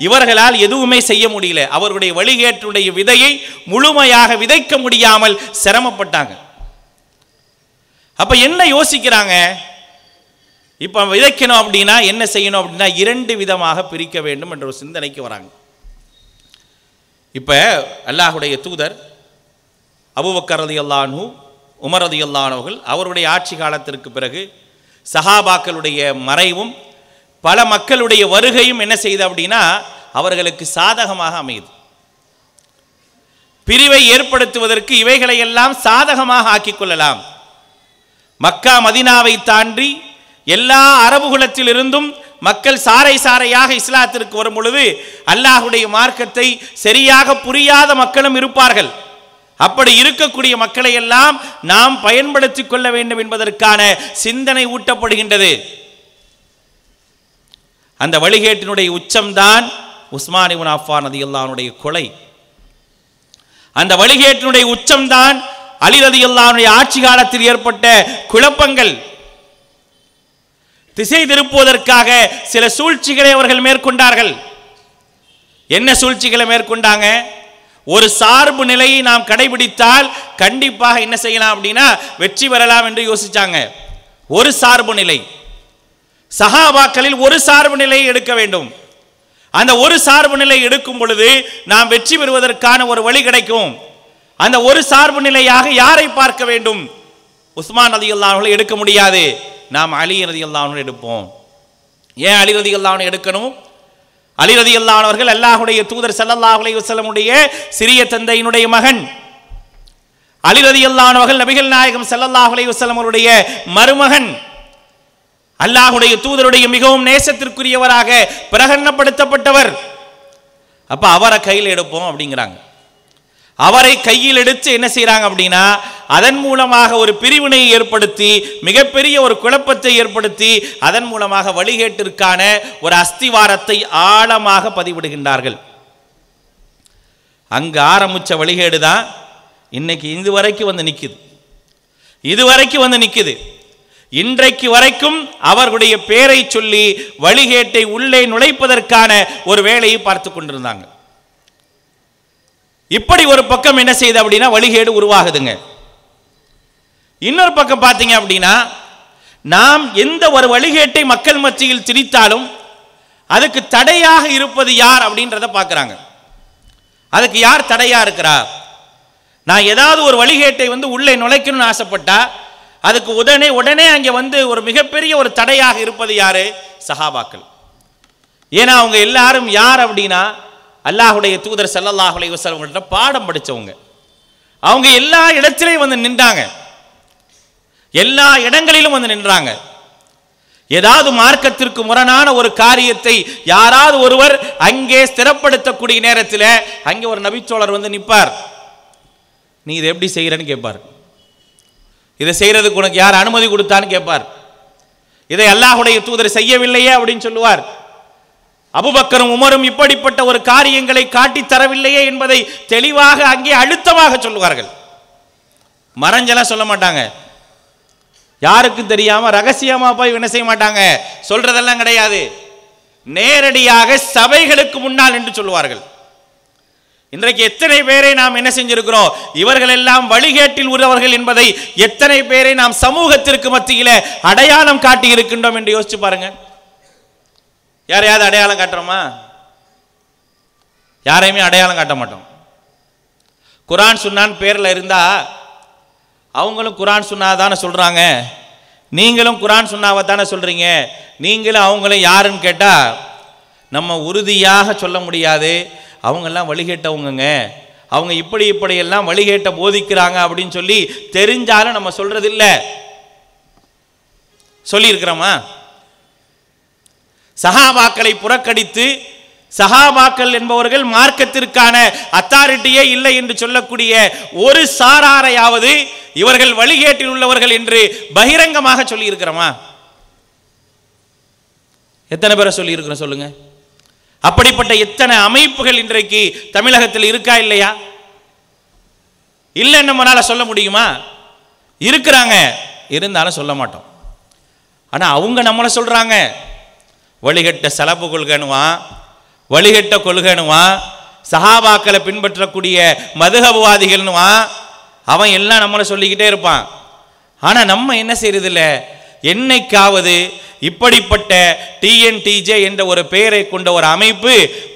இவர்களால் எதுவுமே செய்ய முடியல அவருடைய வழிகேற்றுடைய விதையை முழுமையாக விதைக்க முடியாமல் சிரமப்பட்டாங்க அப்ப என்ன யோசிக்கிறாங்க இப்போ விதைக்கணும் அப்படின்னா என்ன செய்யணும் அப்படின்னா இரண்டு விதமாக பிரிக்க வேண்டும் என்ற ஒரு சிந்தனைக்கு வராங்க இப்போ அல்லாஹுடைய தூதர் அபுபக்கரதி அல்லானு உமரதி அல்லானவர்கள் அவருடைய ஆட்சி காலத்திற்கு பிறகு சஹாபாக்களுடைய மறைவும் பல மக்களுடைய வருகையும் என்ன செய்யுது அப்படின்னா அவர்களுக்கு சாதகமாக அமையுது பிரிவை ஏற்படுத்துவதற்கு இவைகளையெல்லாம் சாதகமாக ஆக்கிக்கொள்ளலாம் மக்கா மதினாவை தாண்டி எல்லா அரபு குலத்திலிருந்தும் மக்கள் சாறை சாறையாக இஸ்லாத்திற்கு வரும் பொழுது அல்லாஹுடைய மார்க்கத்தை சரியாக புரியாத மக்களும் இருப்பார்கள் அப்படி இருக்கக்கூடிய மக்களை எல்லாம் நாம் பயன்படுத்தி கொள்ள வேண்டும் என்பதற்கான சிந்தனை ஊட்டப்படுகின்றது அந்த வழிகேட்டினுடைய உச்சம்தான் உஸ்மானிபுன் அஃபான் அதி கொலை அந்த வழிகேட்டினுடைய உச்சம்தான் அலி ஆட்சி காலத்தில் ஏற்பட்ட குழப்பங்கள் திசை திருப்புவதற்காக சில சூழ்ச்சிகளை அவர்கள் மேற்கொண்டார்கள் என்ன சூழ்ச்சிகளை மேற்கொண்டாங்க ஒரு சார்பு நிலையை நாம் கடைபிடித்தால் கண்டிப்பாக என்ன செய்யலாம் அப்படின்னா வெற்றி பெறலாம் என்று யோசிச்சாங்க ஒரு சார்பு நிலை சகாபாக்களில் ஒரு சார்பு நிலையை எடுக்க வேண்டும் அந்த ஒரு சார்பு நிலை எடுக்கும் பொழுது நாம் வெற்றி பெறுவதற்கான ஒரு வழி கிடைக்கும் அந்த ஒரு சார்பு நிலையாக யாரை பார்க்க வேண்டும் உஸ்மான் அலி அல்லாஹர்களை எடுக்க முடியாது நாம் அலி ரதி எடுப்போம் ஏன் அலி ரதி எடுக்கணும் அலி ரதியல்லானவர்கள் அல்லாஹுடைய தூதர் சல்லல்லாஹ் அலி வசலமுடைய சிறிய தந்தையினுடைய மகன் அலி ரதியல்லானவர்கள் நபிகள் நாயகம் சல்லல்லாஹ் அலி வசலமருடைய மருமகன் அல்லாஹுடைய தூதருடைய மிகவும் நேசத்திற்குரியவராக பிரகடனப்படுத்தப்பட்டவர் அப்போ அவரை கையில் எடுப்போம் அப்படிங்கிறாங்க அவரை கையில் எடுத்து என்ன செய்கிறாங்க அப்படின்னா அதன் மூலமாக ஒரு பிரிவினையை ஏற்படுத்தி மிகப்பெரிய ஒரு குழப்பத்தை ஏற்படுத்தி அதன் மூலமாக வழிகேட்டிற்கான ஒரு அஸ்திவாரத்தை ஆழமாக பதிவிடுகின்றார்கள் அங்கு ஆரம்பித்த வழிகேடு தான் இன்னைக்கு இது வரைக்கும் வந்து நிற்குது இது வரைக்கும் வந்து நிற்குது இன்றைக்கு வரைக்கும் அவர்களுடைய பேரை சொல்லி வழிகேட்டை உள்ளே நுழைப்பதற்கான ஒரு வேலையை பார்த்து கொண்டிருந்தாங்க இப்படி ஒரு பக்கம் என்ன செய்யுது அப்படின்னா வழிகேடு உருவாகுதுங்க இன்னொரு பக்கம் பார்த்தீங்க அப்படின்னா நாம் எந்த ஒரு வழிகேட்டை மக்கள் மத்தியில் திரித்தாலும் அதுக்கு தடையாக இருப்பது யார் அப்படின்றத பார்க்குறாங்க அதுக்கு யார் தடையாக இருக்கிறா நான் ஏதாவது ஒரு வழிகேட்டை வந்து உள்ளே நுழைக்கணும்னு ஆசைப்பட்டா அதுக்கு உடனே உடனே அங்கே வந்து ஒரு மிகப்பெரிய ஒரு தடையாக இருப்பது யார் சஹாபாக்கள் ஏன்னா அவங்க எல்லாரும் யார் அப்படின்னா அல்லாஹுடைய தூதர் சல்லல்லாஹுலை வசல்வங்கள்ட்ட பாடம் படித்தவங்க அவங்க எல்லா இடத்திலையும் வந்து நின்றாங்க எல்லா இடங்களிலும் வந்து நின்றாங்க ஏதாவது மார்க்கத்திற்கு முரணான ஒரு காரியத்தை யாராவது ஒருவர் அங்கே ஸ்திரப்படுத்தக்கூடிய நேரத்தில் அங்கே ஒரு நபிச்சோழர் வந்து நிற்பார் நீ இதை எப்படி செய்கிறன்னு கேட்பார் இதை செய்கிறதுக்கு உனக்கு யார் அனுமதி கொடுத்தான்னு கேட்பார் இதை அல்லாஹுடைய தூதர் செய்யவில்லையே அப்படின்னு சொல்லுவார் அபுபக்கரும் உமரும் இப்படிப்பட்ட ஒரு காரியங்களை காட்டி தரவில்லையே என்பதை தெளிவாக அங்கே அழுத்தமாக சொல்லுவார்கள் மறைஞ்செல்லாம் சொல்ல மாட்டாங்க யாருக்கும் தெரியாம ரகசியமா போய் என்ன செய்ய மாட்டாங்க சொல்றதெல்லாம் கிடையாது நேரடியாக சபைகளுக்கு முன்னால் என்று சொல்லுவார்கள் இன்றைக்கு எத்தனை பேரை நாம் என்ன செஞ்சிருக்கிறோம் இவர்கள் எல்லாம் வழிகேட்டில் உள்ளவர்கள் என்பதை எத்தனை பேரை நாம் சமூகத்திற்கு மத்தியில அடையாளம் காட்டி இருக்கின்றோம் என்று யோசிச்சு பாருங்கள் யாரையாவது அடையாளம் காட்டுறோமா யாரையுமே அடையாளம் காட்ட மாட்டோம் குரான் சுன்னான்னு பேரில் இருந்தால் அவங்களும் குரான் சுன்னா தானே சொல்கிறாங்க நீங்களும் குரான் சுண்ணாவை தானே சொல்கிறீங்க நீங்களும் அவங்களும் யாருன்னு கேட்டால் நம்ம உறுதியாக சொல்ல முடியாது அவங்கெல்லாம் வழிகேட்டவங்கங்க அவங்க இப்படி இப்படியெல்லாம் வழிகேட்ட போதிக்கிறாங்க அப்படின்னு சொல்லி தெரிஞ்சாலும் நம்ம சொல்கிறதில்ல சொல்லியிருக்கிறோமா சகாபாக்களை புறக்கணித்து சகாபாக்கள் என்பவர்கள் மார்க்கத்திற்கான அத்தாரிட்டியே இல்லை என்று சொல்லக்கூடிய ஒரு சாராரையாவது இவர்கள் வழிகேட்டில் உள்ளவர்கள் என்று பகிரங்கமாக சொல்லியிருக்கிறோமா எத்தனை பேரை சொல்லியிருக்கிறோம் சொல்லுங்க அப்படிப்பட்ட எத்தனை அமைப்புகள் இன்றைக்கு தமிழகத்தில் இருக்கா இல்லையா இல்லை நம்மளால சொல்ல முடியுமா இருக்கிறாங்க இருந்தாலும் சொல்ல மாட்டோம் ஆனால் அவங்க நம்மளை சொல்கிறாங்க வழிகட்ட செலவு கொள்கணுவான் வழிகட்ட கொள்கணுவான் சகாபாக்களை பின்பற்றக்கூடிய மதுகபவாதிகள்னுவான் அவன் எல்லாம் நம்மளை சொல்லிக்கிட்டே இருப்பான் ஆனால் நம்ம என்ன செய்யறதில்லை என்னைக்காவது இப்படிப்பட்ட டிஎன்டிஜே என்ற ஒரு பெயரை கொண்ட ஒரு அமைப்பு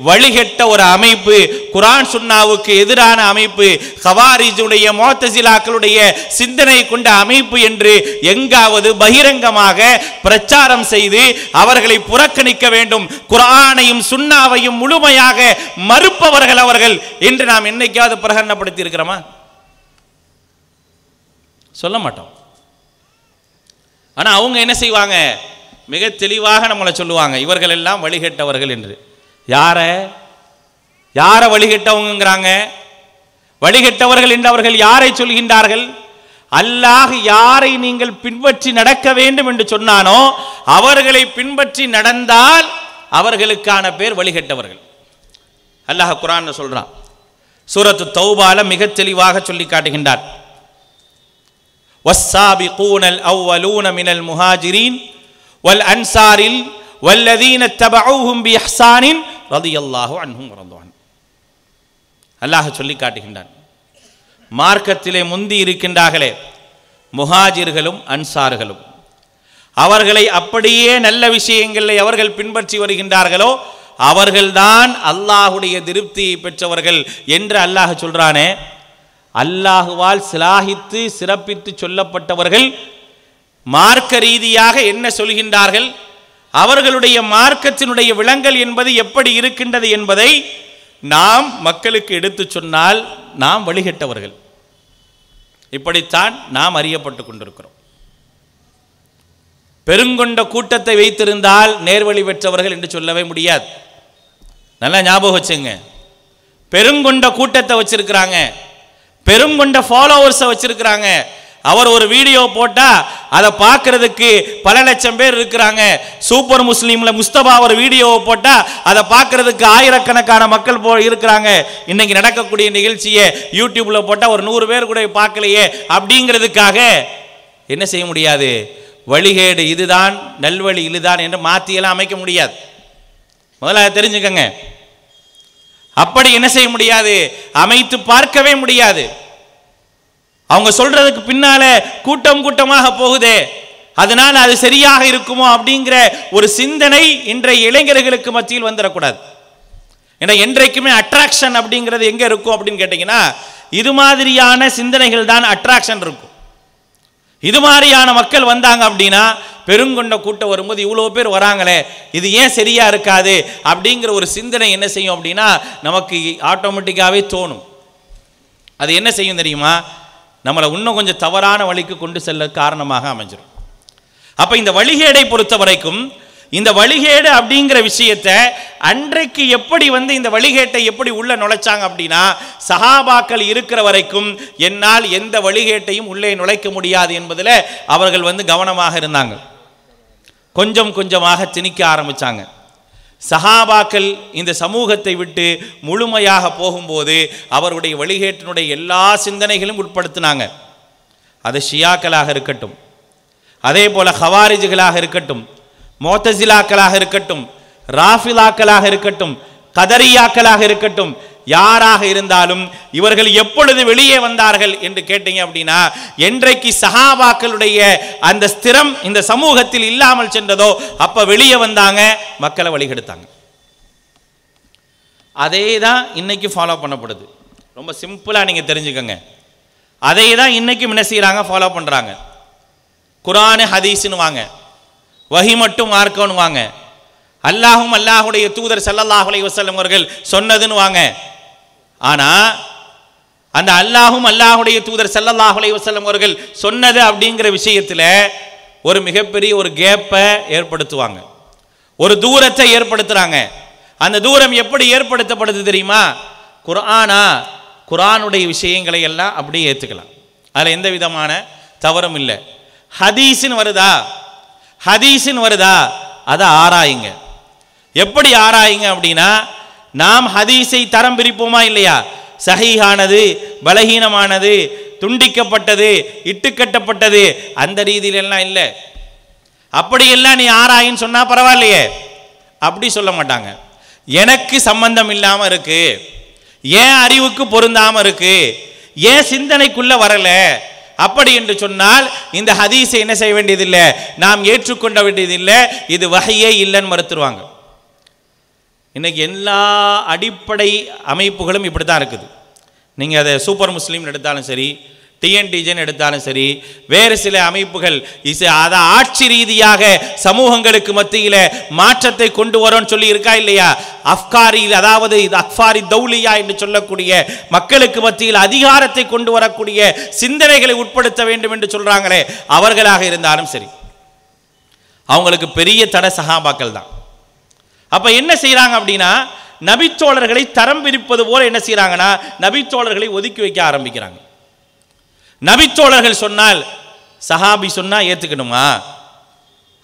வழிகட்ட ஒரு அமைப்பு குரான் சுன்னாவுக்கு எதிரான அமைப்பு ஹவாரிஜுடைய மோத்தசிலாக்களுடைய சிந்தனை கொண்ட அமைப்பு என்று எங்காவது பகிரங்கமாக பிரச்சாரம் செய்து அவர்களை புறக்கணிக்க வேண்டும் குரானையும் சுண்ணாவையும் முழுமையாக மறுப்பவர்கள் அவர்கள் என்று நாம் என்னைக்காவது பிரகடனப்படுத்தி இருக்கிறோமா சொல்ல மாட்டோம் ஆனால் அவங்க என்ன செய்வாங்க மிக தெளிவாக நம்மளை சொல்லுவாங்க இவர்கள் எல்லாம் வழிகட்டவர்கள் என்று யாரை யாரை வழிகட்டவங்கிறாங்க வழிகட்டவர்கள் என்று அவர்கள் யாரை சொல்கின்றார்கள் அல்லாஹ் யாரை நீங்கள் பின்பற்றி நடக்க வேண்டும் என்று சொன்னானோ அவர்களை பின்பற்றி நடந்தால் அவர்களுக்கான பேர் வழிகட்டவர்கள் அல்லாஹ் குரான் சொல்றான் சூரத்து தௌபால மிக தெளிவாக சொல்லி காட்டுகின்றார் والسابقون الأولون من المهاجرين والأنصار والذين اتبعوهم بإحسان رضي الله عنهم ورضوا عنهم الله சொல்லி காட்டுகின்றான் மார்க்கத்திலே முந்தி இருக்கின்றார்களே முஹாஜிர்களும் அன்சார்களும் அவர்களை அப்படியே நல்ல விஷயங்களை அவர்கள் பின்பற்றி வருகின்றார்களோ அவர்கள்தான் அல்லாஹுடைய திருப்தியை பெற்றவர்கள் என்று அல்லாஹ் சொல்றானே அல்லாஹுவால் சிலாகித்து சிறப்பித்து சொல்லப்பட்டவர்கள் மார்க்க ரீதியாக என்ன சொல்கின்றார்கள் அவர்களுடைய மார்க்கத்தினுடைய விலங்கல் என்பது எப்படி இருக்கின்றது என்பதை நாம் மக்களுக்கு எடுத்து சொன்னால் நாம் வழிகட்டவர்கள் இப்படித்தான் நாம் அறியப்பட்டு கொண்டிருக்கிறோம் பெருங்கொண்ட கூட்டத்தை வைத்திருந்தால் நேர்வழி பெற்றவர்கள் என்று சொல்லவே முடியாது நல்லா ஞாபகம் வச்சுங்க பெருங்கொண்ட கூட்டத்தை வச்சிருக்கிறாங்க பெரும் கொண்ட ஃபாலோவர்ஸை வச்சிருக்கிறாங்க அவர் ஒரு வீடியோ போட்டால் அதை பார்க்கறதுக்கு பல லட்சம் பேர் இருக்கிறாங்க சூப்பர் முஸ்லீமில் முஸ்தபா ஒரு வீடியோவை போட்டால் அதை பார்க்கறதுக்கு ஆயிரக்கணக்கான மக்கள் போ இருக்கிறாங்க இன்னைக்கு நடக்கக்கூடிய நிகழ்ச்சியை யூடியூப்பில் போட்டால் ஒரு நூறு பேர் கூட பார்க்கலையே அப்படிங்கிறதுக்காக என்ன செய்ய முடியாது வழிகேடு இதுதான் நல்வழி இதுதான் என்று மாற்றியெல்லாம் அமைக்க முடியாது முதல்ல தெரிஞ்சுக்கங்க அப்படி என்ன செய்ய முடியாது அமைத்து பார்க்கவே முடியாது அவங்க சொல்றதுக்கு பின்னால கூட்டம் கூட்டமாக போகுதே அதனால் அது சரியாக இருக்குமோ அப்படிங்கிற ஒரு சிந்தனை இன்றைய இளைஞர்களுக்கு மத்தியில் வந்துடக்கூடாது ஏன்னா என்றைக்குமே அட்ராக்ஷன் அப்படிங்கிறது எங்கே இருக்கும் அப்படின்னு கேட்டீங்கன்னா இது மாதிரியான சிந்தனைகள் தான் அட்ராக்ஷன் இருக்கும் இது மாதிரியான மக்கள் வந்தாங்க அப்படின்னா பெருங்கொண்ட கூட்டம் வரும்போது இவ்வளோ பேர் வராங்களே இது ஏன் சரியாக இருக்காது அப்படிங்கிற ஒரு சிந்தனை என்ன செய்யும் அப்படின்னா நமக்கு ஆட்டோமேட்டிக்காகவே தோணும் அது என்ன செய்யும் தெரியுமா நம்மளை இன்னும் கொஞ்சம் தவறான வழிக்கு கொண்டு செல்ல காரணமாக அமைஞ்சிடும் அப்போ இந்த வழிகேடை பொறுத்த வரைக்கும் இந்த வழிகேடு அப்படிங்கிற விஷயத்தை அன்றைக்கு எப்படி வந்து இந்த வழிகேட்டை எப்படி உள்ள நுழைச்சாங்க அப்படின்னா சகாபாக்கள் இருக்கிற வரைக்கும் என்னால் எந்த வழிகேட்டையும் உள்ளே நுழைக்க முடியாது என்பதில் அவர்கள் வந்து கவனமாக இருந்தாங்க கொஞ்சம் கொஞ்சமாக திணிக்க ஆரம்பித்தாங்க சஹாபாக்கள் இந்த சமூகத்தை விட்டு முழுமையாக போகும்போது அவருடைய வழிகேட்டினுடைய எல்லா சிந்தனைகளும் உட்படுத்தினாங்க அது ஷியாக்களாக இருக்கட்டும் அதே போல் ஹவாரிஜுகளாக இருக்கட்டும் மோத்தசிலாக்களாக இருக்கட்டும் ராஃபிலாக்களாக இருக்கட்டும் கதரியாக்களாக இருக்கட்டும் யாராக இருந்தாலும் இவர்கள் எப்பொழுது வெளியே வந்தார்கள் என்று கேட்டீங்க அப்படின்னா என்றைக்கு சகாபாக்களுடைய அந்த ஸ்திரம் இந்த சமூகத்தில் இல்லாமல் சென்றதோ அப்ப வெளியே வந்தாங்க மக்களை வழிகெடுத்தாங்க அதே தான் இன்னைக்கு ஃபாலோ பண்ணப்படுது ரொம்ப சிம்பிளாக நீங்கள் தெரிஞ்சுக்கோங்க அதே தான் இன்னைக்கும் என்ன செய்கிறாங்க ஃபாலோ பண்ணுறாங்க குரானு ஹதீஸ்னு வாங்க வகி மட்டும் மார்க்கம்னு வாங்க அல்லாஹும் அல்லாஹுடைய தூதர் சல்லல்லாஹுலை வசல்லம் அவர்கள் சொன்னதுன்னு வாங்க ஆனால் அந்த அல்லாஹும் அல்லாஹுடைய தூதர் சல்லல்லாஹுலை வசல்லம் அவர்கள் சொன்னது அப்படிங்கிற விஷயத்தில் ஒரு மிகப்பெரிய ஒரு கேப்பை ஏற்படுத்துவாங்க ஒரு தூரத்தை ஏற்படுத்துகிறாங்க அந்த தூரம் எப்படி ஏற்படுத்தப்படுது தெரியுமா குரானா குரானுடைய விஷயங்களை எல்லாம் அப்படியே ஏற்றுக்கலாம் அதில் எந்த விதமான தவறும் இல்லை ஹதீஸ்னு வருதா ஹதீஸுன்னு வருதா அதை ஆராயுங்க எப்படி ஆராயுங்க அப்படின்னா நாம் ஹதீஸை தரம் பிரிப்போமா இல்லையா சஹீஹானது பலகீனமானது துண்டிக்கப்பட்டது இட்டுக்கட்டப்பட்டது அந்த ரீதியிலெல்லாம் இல்லை அப்படியெல்லாம் நீ ஆராயின்னு சொன்னால் பரவாயில்லையே அப்படி சொல்ல மாட்டாங்க எனக்கு சம்பந்தம் இல்லாமல் இருக்குது ஏன் அறிவுக்கு பொருந்தாமல் இருக்குது ஏன் சிந்தனைக்குள்ளே வரலை அப்படி என்று சொன்னால் இந்த ஹதீஸை என்ன செய்ய வேண்டியதில்லை நாம் ஏற்றுக்கொண்ட வேண்டியதில்லை இது வகையே இல்லைன்னு மறுத்துருவாங்க இன்றைக்கி எல்லா அடிப்படை அமைப்புகளும் இப்படி தான் இருக்குது நீங்கள் அதை சூப்பர் முஸ்லீம் எடுத்தாலும் சரி டிஎன்டிஜன் எடுத்தாலும் சரி வேறு சில அமைப்புகள் இசை அதை ஆட்சி ரீதியாக சமூகங்களுக்கு மத்தியில் மாற்றத்தை கொண்டு வரோன்னு சொல்லி இருக்கா இல்லையா அஃப்காரி அதாவது இது அஃபாரி தௌலியா என்று சொல்லக்கூடிய மக்களுக்கு மத்தியில் அதிகாரத்தை கொண்டு வரக்கூடிய சிந்தனைகளை உட்படுத்த வேண்டும் என்று சொல்கிறாங்களே அவர்களாக இருந்தாலும் சரி அவங்களுக்கு பெரிய தட சகாபாக்கள் தான் அப்போ என்ன செய்கிறாங்க அப்படின்னா நபித்தோழர்களை தரம் பிரிப்பது போல என்ன செய்கிறாங்கன்னா நபித்தோழர்களை ஒதுக்கி வைக்க ஆரம்பிக்கிறாங்க நபித்தோழர்கள் சொன்னால் சஹாபி சொன்னால் ஏற்றுக்கணுமா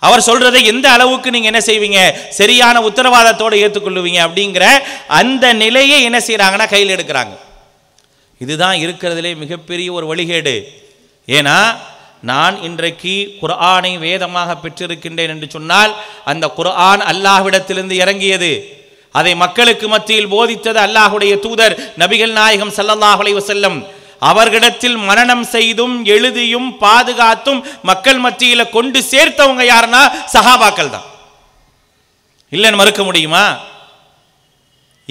அவர் சொல்றதை எந்த அளவுக்கு நீங்க என்ன செய்வீங்க சரியான உத்தரவாதத்தோடு ஏற்றுக்கொள்ளுவீங்க அப்படிங்கிற அந்த நிலையை என்ன செய்யறாங்கன்னா கையில் எடுக்கிறாங்க இதுதான் இருக்கிறதுலே மிகப்பெரிய ஒரு வழிகேடு ஏன்னா நான் இன்றைக்கு குர்ஆனை வேதமாக பெற்றிருக்கின்றேன் என்று சொன்னால் அந்த குர்ஆன் அல்லாஹ்விடத்திலிருந்து இறங்கியது அதை மக்களுக்கு மத்தியில் போதித்தது அல்லாஹுடைய தூதர் நபிகள் நாயகம் சல்லல்லாஹ் அலைவசல்லம் செல்லம் அவர்களிடத்தில் மரணம் செய்தும் எழுதியும் பாதுகாத்தும் மக்கள் மத்தியில் கொண்டு சேர்த்தவங்க யாருன்னா சஹாபாக்கள் தான் இல்லைன்னு மறுக்க முடியுமா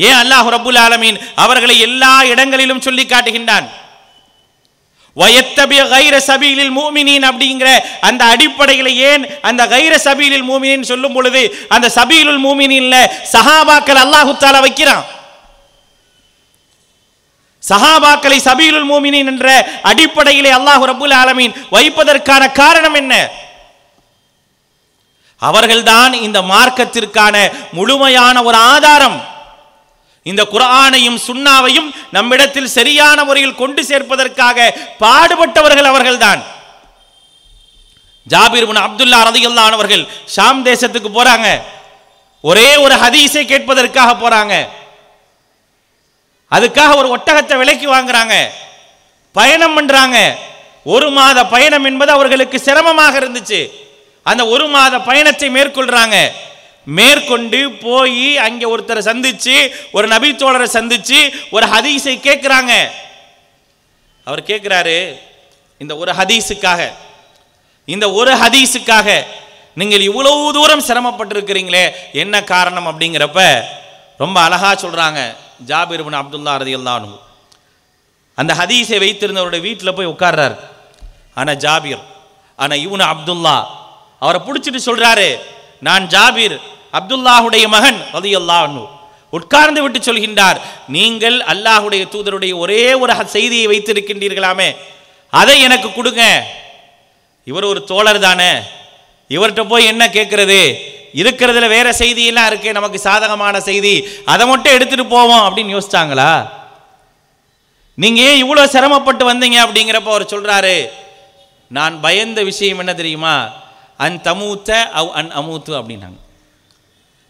ஏன் அல்லாஹ் ரபுல் ஆலமீன் அவர்களை எல்லா இடங்களிலும் சொல்லி காட்டுகின்றான் மூமினின் அப்படிங்கிற அந்த அடிப்படையில் ஏன் அந்த கைர சபீலில் மூமினின் சொல்லும் பொழுது அந்த சபீலுல் மூமினின்ல சஹாபாக்கள் அல்லாஹு தாலா வைக்கிறான் சஹாபாக்களை சபீலுல் மோமினின் என்ற அடிப்படையிலே அல்லாஹ் ரபுல் ஆலமீன் வைப்பதற்கான காரணம் என்ன அவர்கள்தான் இந்த மார்க்கத்திற்கான முழுமையான ஒரு ஆதாரம் இந்த குரானையும் சுண்ணாவையும் நம்மிடத்தில் சரியான முறையில் கொண்டு சேர்ப்பதற்காக பாடுபட்டவர்கள் அவர்கள்தான் ஜாபீர் முன் அப்துல்லா ரதியுல்லானவர்கள் ஷாம் தேசத்துக்கு போறாங்க ஒரே ஒரு ஹதீஸை கேட்பதற்காக போறாங்க அதுக்காக ஒரு ஒட்டகத்தை விலைக்கு வாங்குறாங்க பயணம் பண்ணுறாங்க ஒரு மாத பயணம் என்பது அவர்களுக்கு சிரமமாக இருந்துச்சு அந்த ஒரு மாத பயணத்தை மேற்கொள்கிறாங்க மேற்கொண்டு போய் அங்கே ஒருத்தரை சந்தித்து ஒரு நபி தோழரை சந்தித்து ஒரு ஹதீஸை கேட்குறாங்க அவர் கேட்குறாரு இந்த ஒரு ஹதீஸுக்காக இந்த ஒரு ஹதீஸுக்காக நீங்கள் இவ்வளவு தூரம் சிரமப்பட்டிருக்கிறீங்களே என்ன காரணம் அப்படிங்கிறப்ப ரொம்ப அழகாக சொல்கிறாங்க ஜாபிர்பின் அப்துல்லா ரதி அல்லானு அந்த ஹதீஸை வைத்திருந்தவருடைய வீட்டில் போய் உட்கார்றார் ஆனால் ஜாபீர் ஆனால் இவனு அப்துல்லா அவரை பிடிச்சிட்டு சொல்கிறாரு நான் ஜாபீர் அப்துல்லாஹுடைய மகன் ரதி உட்கார்ந்து விட்டு சொல்கின்றார் நீங்கள் அல்லாஹுடைய தூதருடைய ஒரே ஒரு செய்தியை வைத்திருக்கின்றீர்களாமே அதை எனக்கு கொடுங்க இவர் ஒரு தோழர் தானே இவர்கிட்ட போய் என்ன கேட்கறது இருக்கிறதுல வேற செய்தியெல்லாம் இருக்கு நமக்கு சாதகமான செய்தி அதை மட்டும் எடுத்துட்டு போவோம் அப்படின்னு யோசிச்சாங்களா நீங்க ஏன் இவ்வளோ சிரமப்பட்டு வந்தீங்க அப்படிங்கிறப்ப அவர் சொல்றாரு நான் பயந்த விஷயம் என்ன தெரியுமா அன் தமூத்த அவ் அன் அமூத்து அப்படின்னாங்க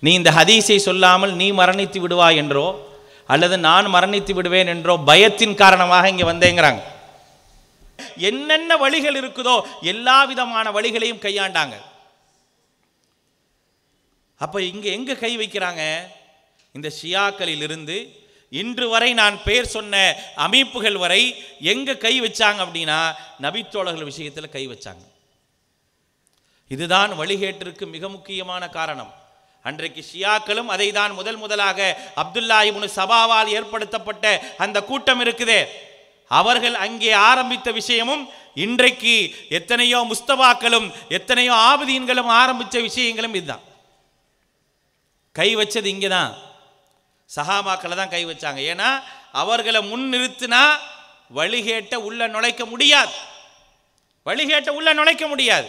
நீ இந்த ஹதீஸை சொல்லாமல் நீ மரணித்து விடுவா என்றோ அல்லது நான் மரணித்து விடுவேன் என்றோ பயத்தின் காரணமாக இங்கே வந்தேங்கிறாங்க என்னென்ன வழிகள் இருக்குதோ எல்லா விதமான வழிகளையும் கையாண்டாங்க அப்போ இங்கே எங்கே கை வைக்கிறாங்க இந்த ஷியாக்களிலிருந்து இன்று வரை நான் பெயர் சொன்ன அமைப்புகள் வரை எங்கே கை வச்சாங்க அப்படின்னா நபித்தோழர்கள் விஷயத்தில் கை வச்சாங்க இதுதான் வழிகேட்டிற்கு மிக முக்கியமான காரணம் அன்றைக்கு ஷியாக்களும் அதை தான் முதல் முதலாக அப்துல்லா இபுனு சபாவால் ஏற்படுத்தப்பட்ட அந்த கூட்டம் இருக்குதே அவர்கள் அங்கே ஆரம்பித்த விஷயமும் இன்றைக்கு எத்தனையோ முஸ்தபாக்களும் எத்தனையோ ஆபதீன்களும் ஆரம்பித்த விஷயங்களும் இதுதான் கை வச்சது இங்கே தான் சஹாபாக்களை தான் கை வச்சாங்க ஏன்னா அவர்களை முன் நிறுத்தினா வழிகேட்ட உள்ள நுழைக்க முடியாது வழிகேட்ட உள்ள நுழைக்க முடியாது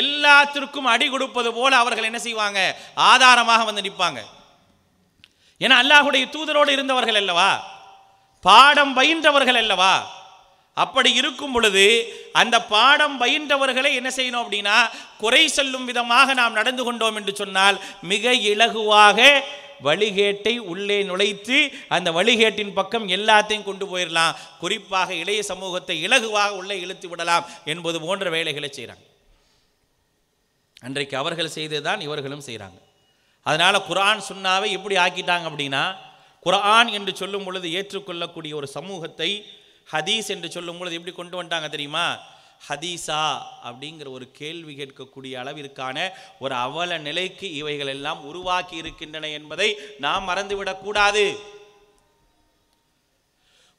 எல்லாத்திற்கும் அடி கொடுப்பது போல அவர்கள் என்ன செய்வாங்க ஆதாரமாக வந்து நிற்பாங்க ஏன்னா அல்லாஹுடைய தூதரோடு இருந்தவர்கள் அல்லவா பாடம் பயின்றவர்கள் அல்லவா அப்படி இருக்கும் பொழுது அந்த பாடம் பயின்றவர்களை என்ன செய்யணும் அப்படின்னா குறை சொல்லும் விதமாக நாம் நடந்து கொண்டோம் என்று சொன்னால் மிக இலகுவாக வழிகேட்டை உள்ளே நுழைத்து அந்த வழிகேட்டின் பக்கம் எல்லாத்தையும் கொண்டு போயிடலாம் குறிப்பாக இளைய சமூகத்தை இலகுவாக உள்ளே இழுத்து விடலாம் என்பது போன்ற வேலைகளை செய்கிறாங்க அன்றைக்கு அவர்கள் செய்ததுதான் இவர்களும் செய்கிறாங்க அதனால் குரான் சுண்ணாவை எப்படி ஆக்கிட்டாங்க அப்படின்னா குரான் என்று சொல்லும் பொழுது ஏற்றுக்கொள்ளக்கூடிய ஒரு சமூகத்தை ஹதீஸ் என்று சொல்லும் பொழுது எப்படி கொண்டு வந்தாங்க தெரியுமா ஹதீஸா அப்படிங்கிற ஒரு கேள்வி கேட்கக்கூடிய அளவிற்கான ஒரு அவல நிலைக்கு இவைகள் எல்லாம் உருவாக்கி இருக்கின்றன என்பதை நாம் மறந்துவிடக்கூடாது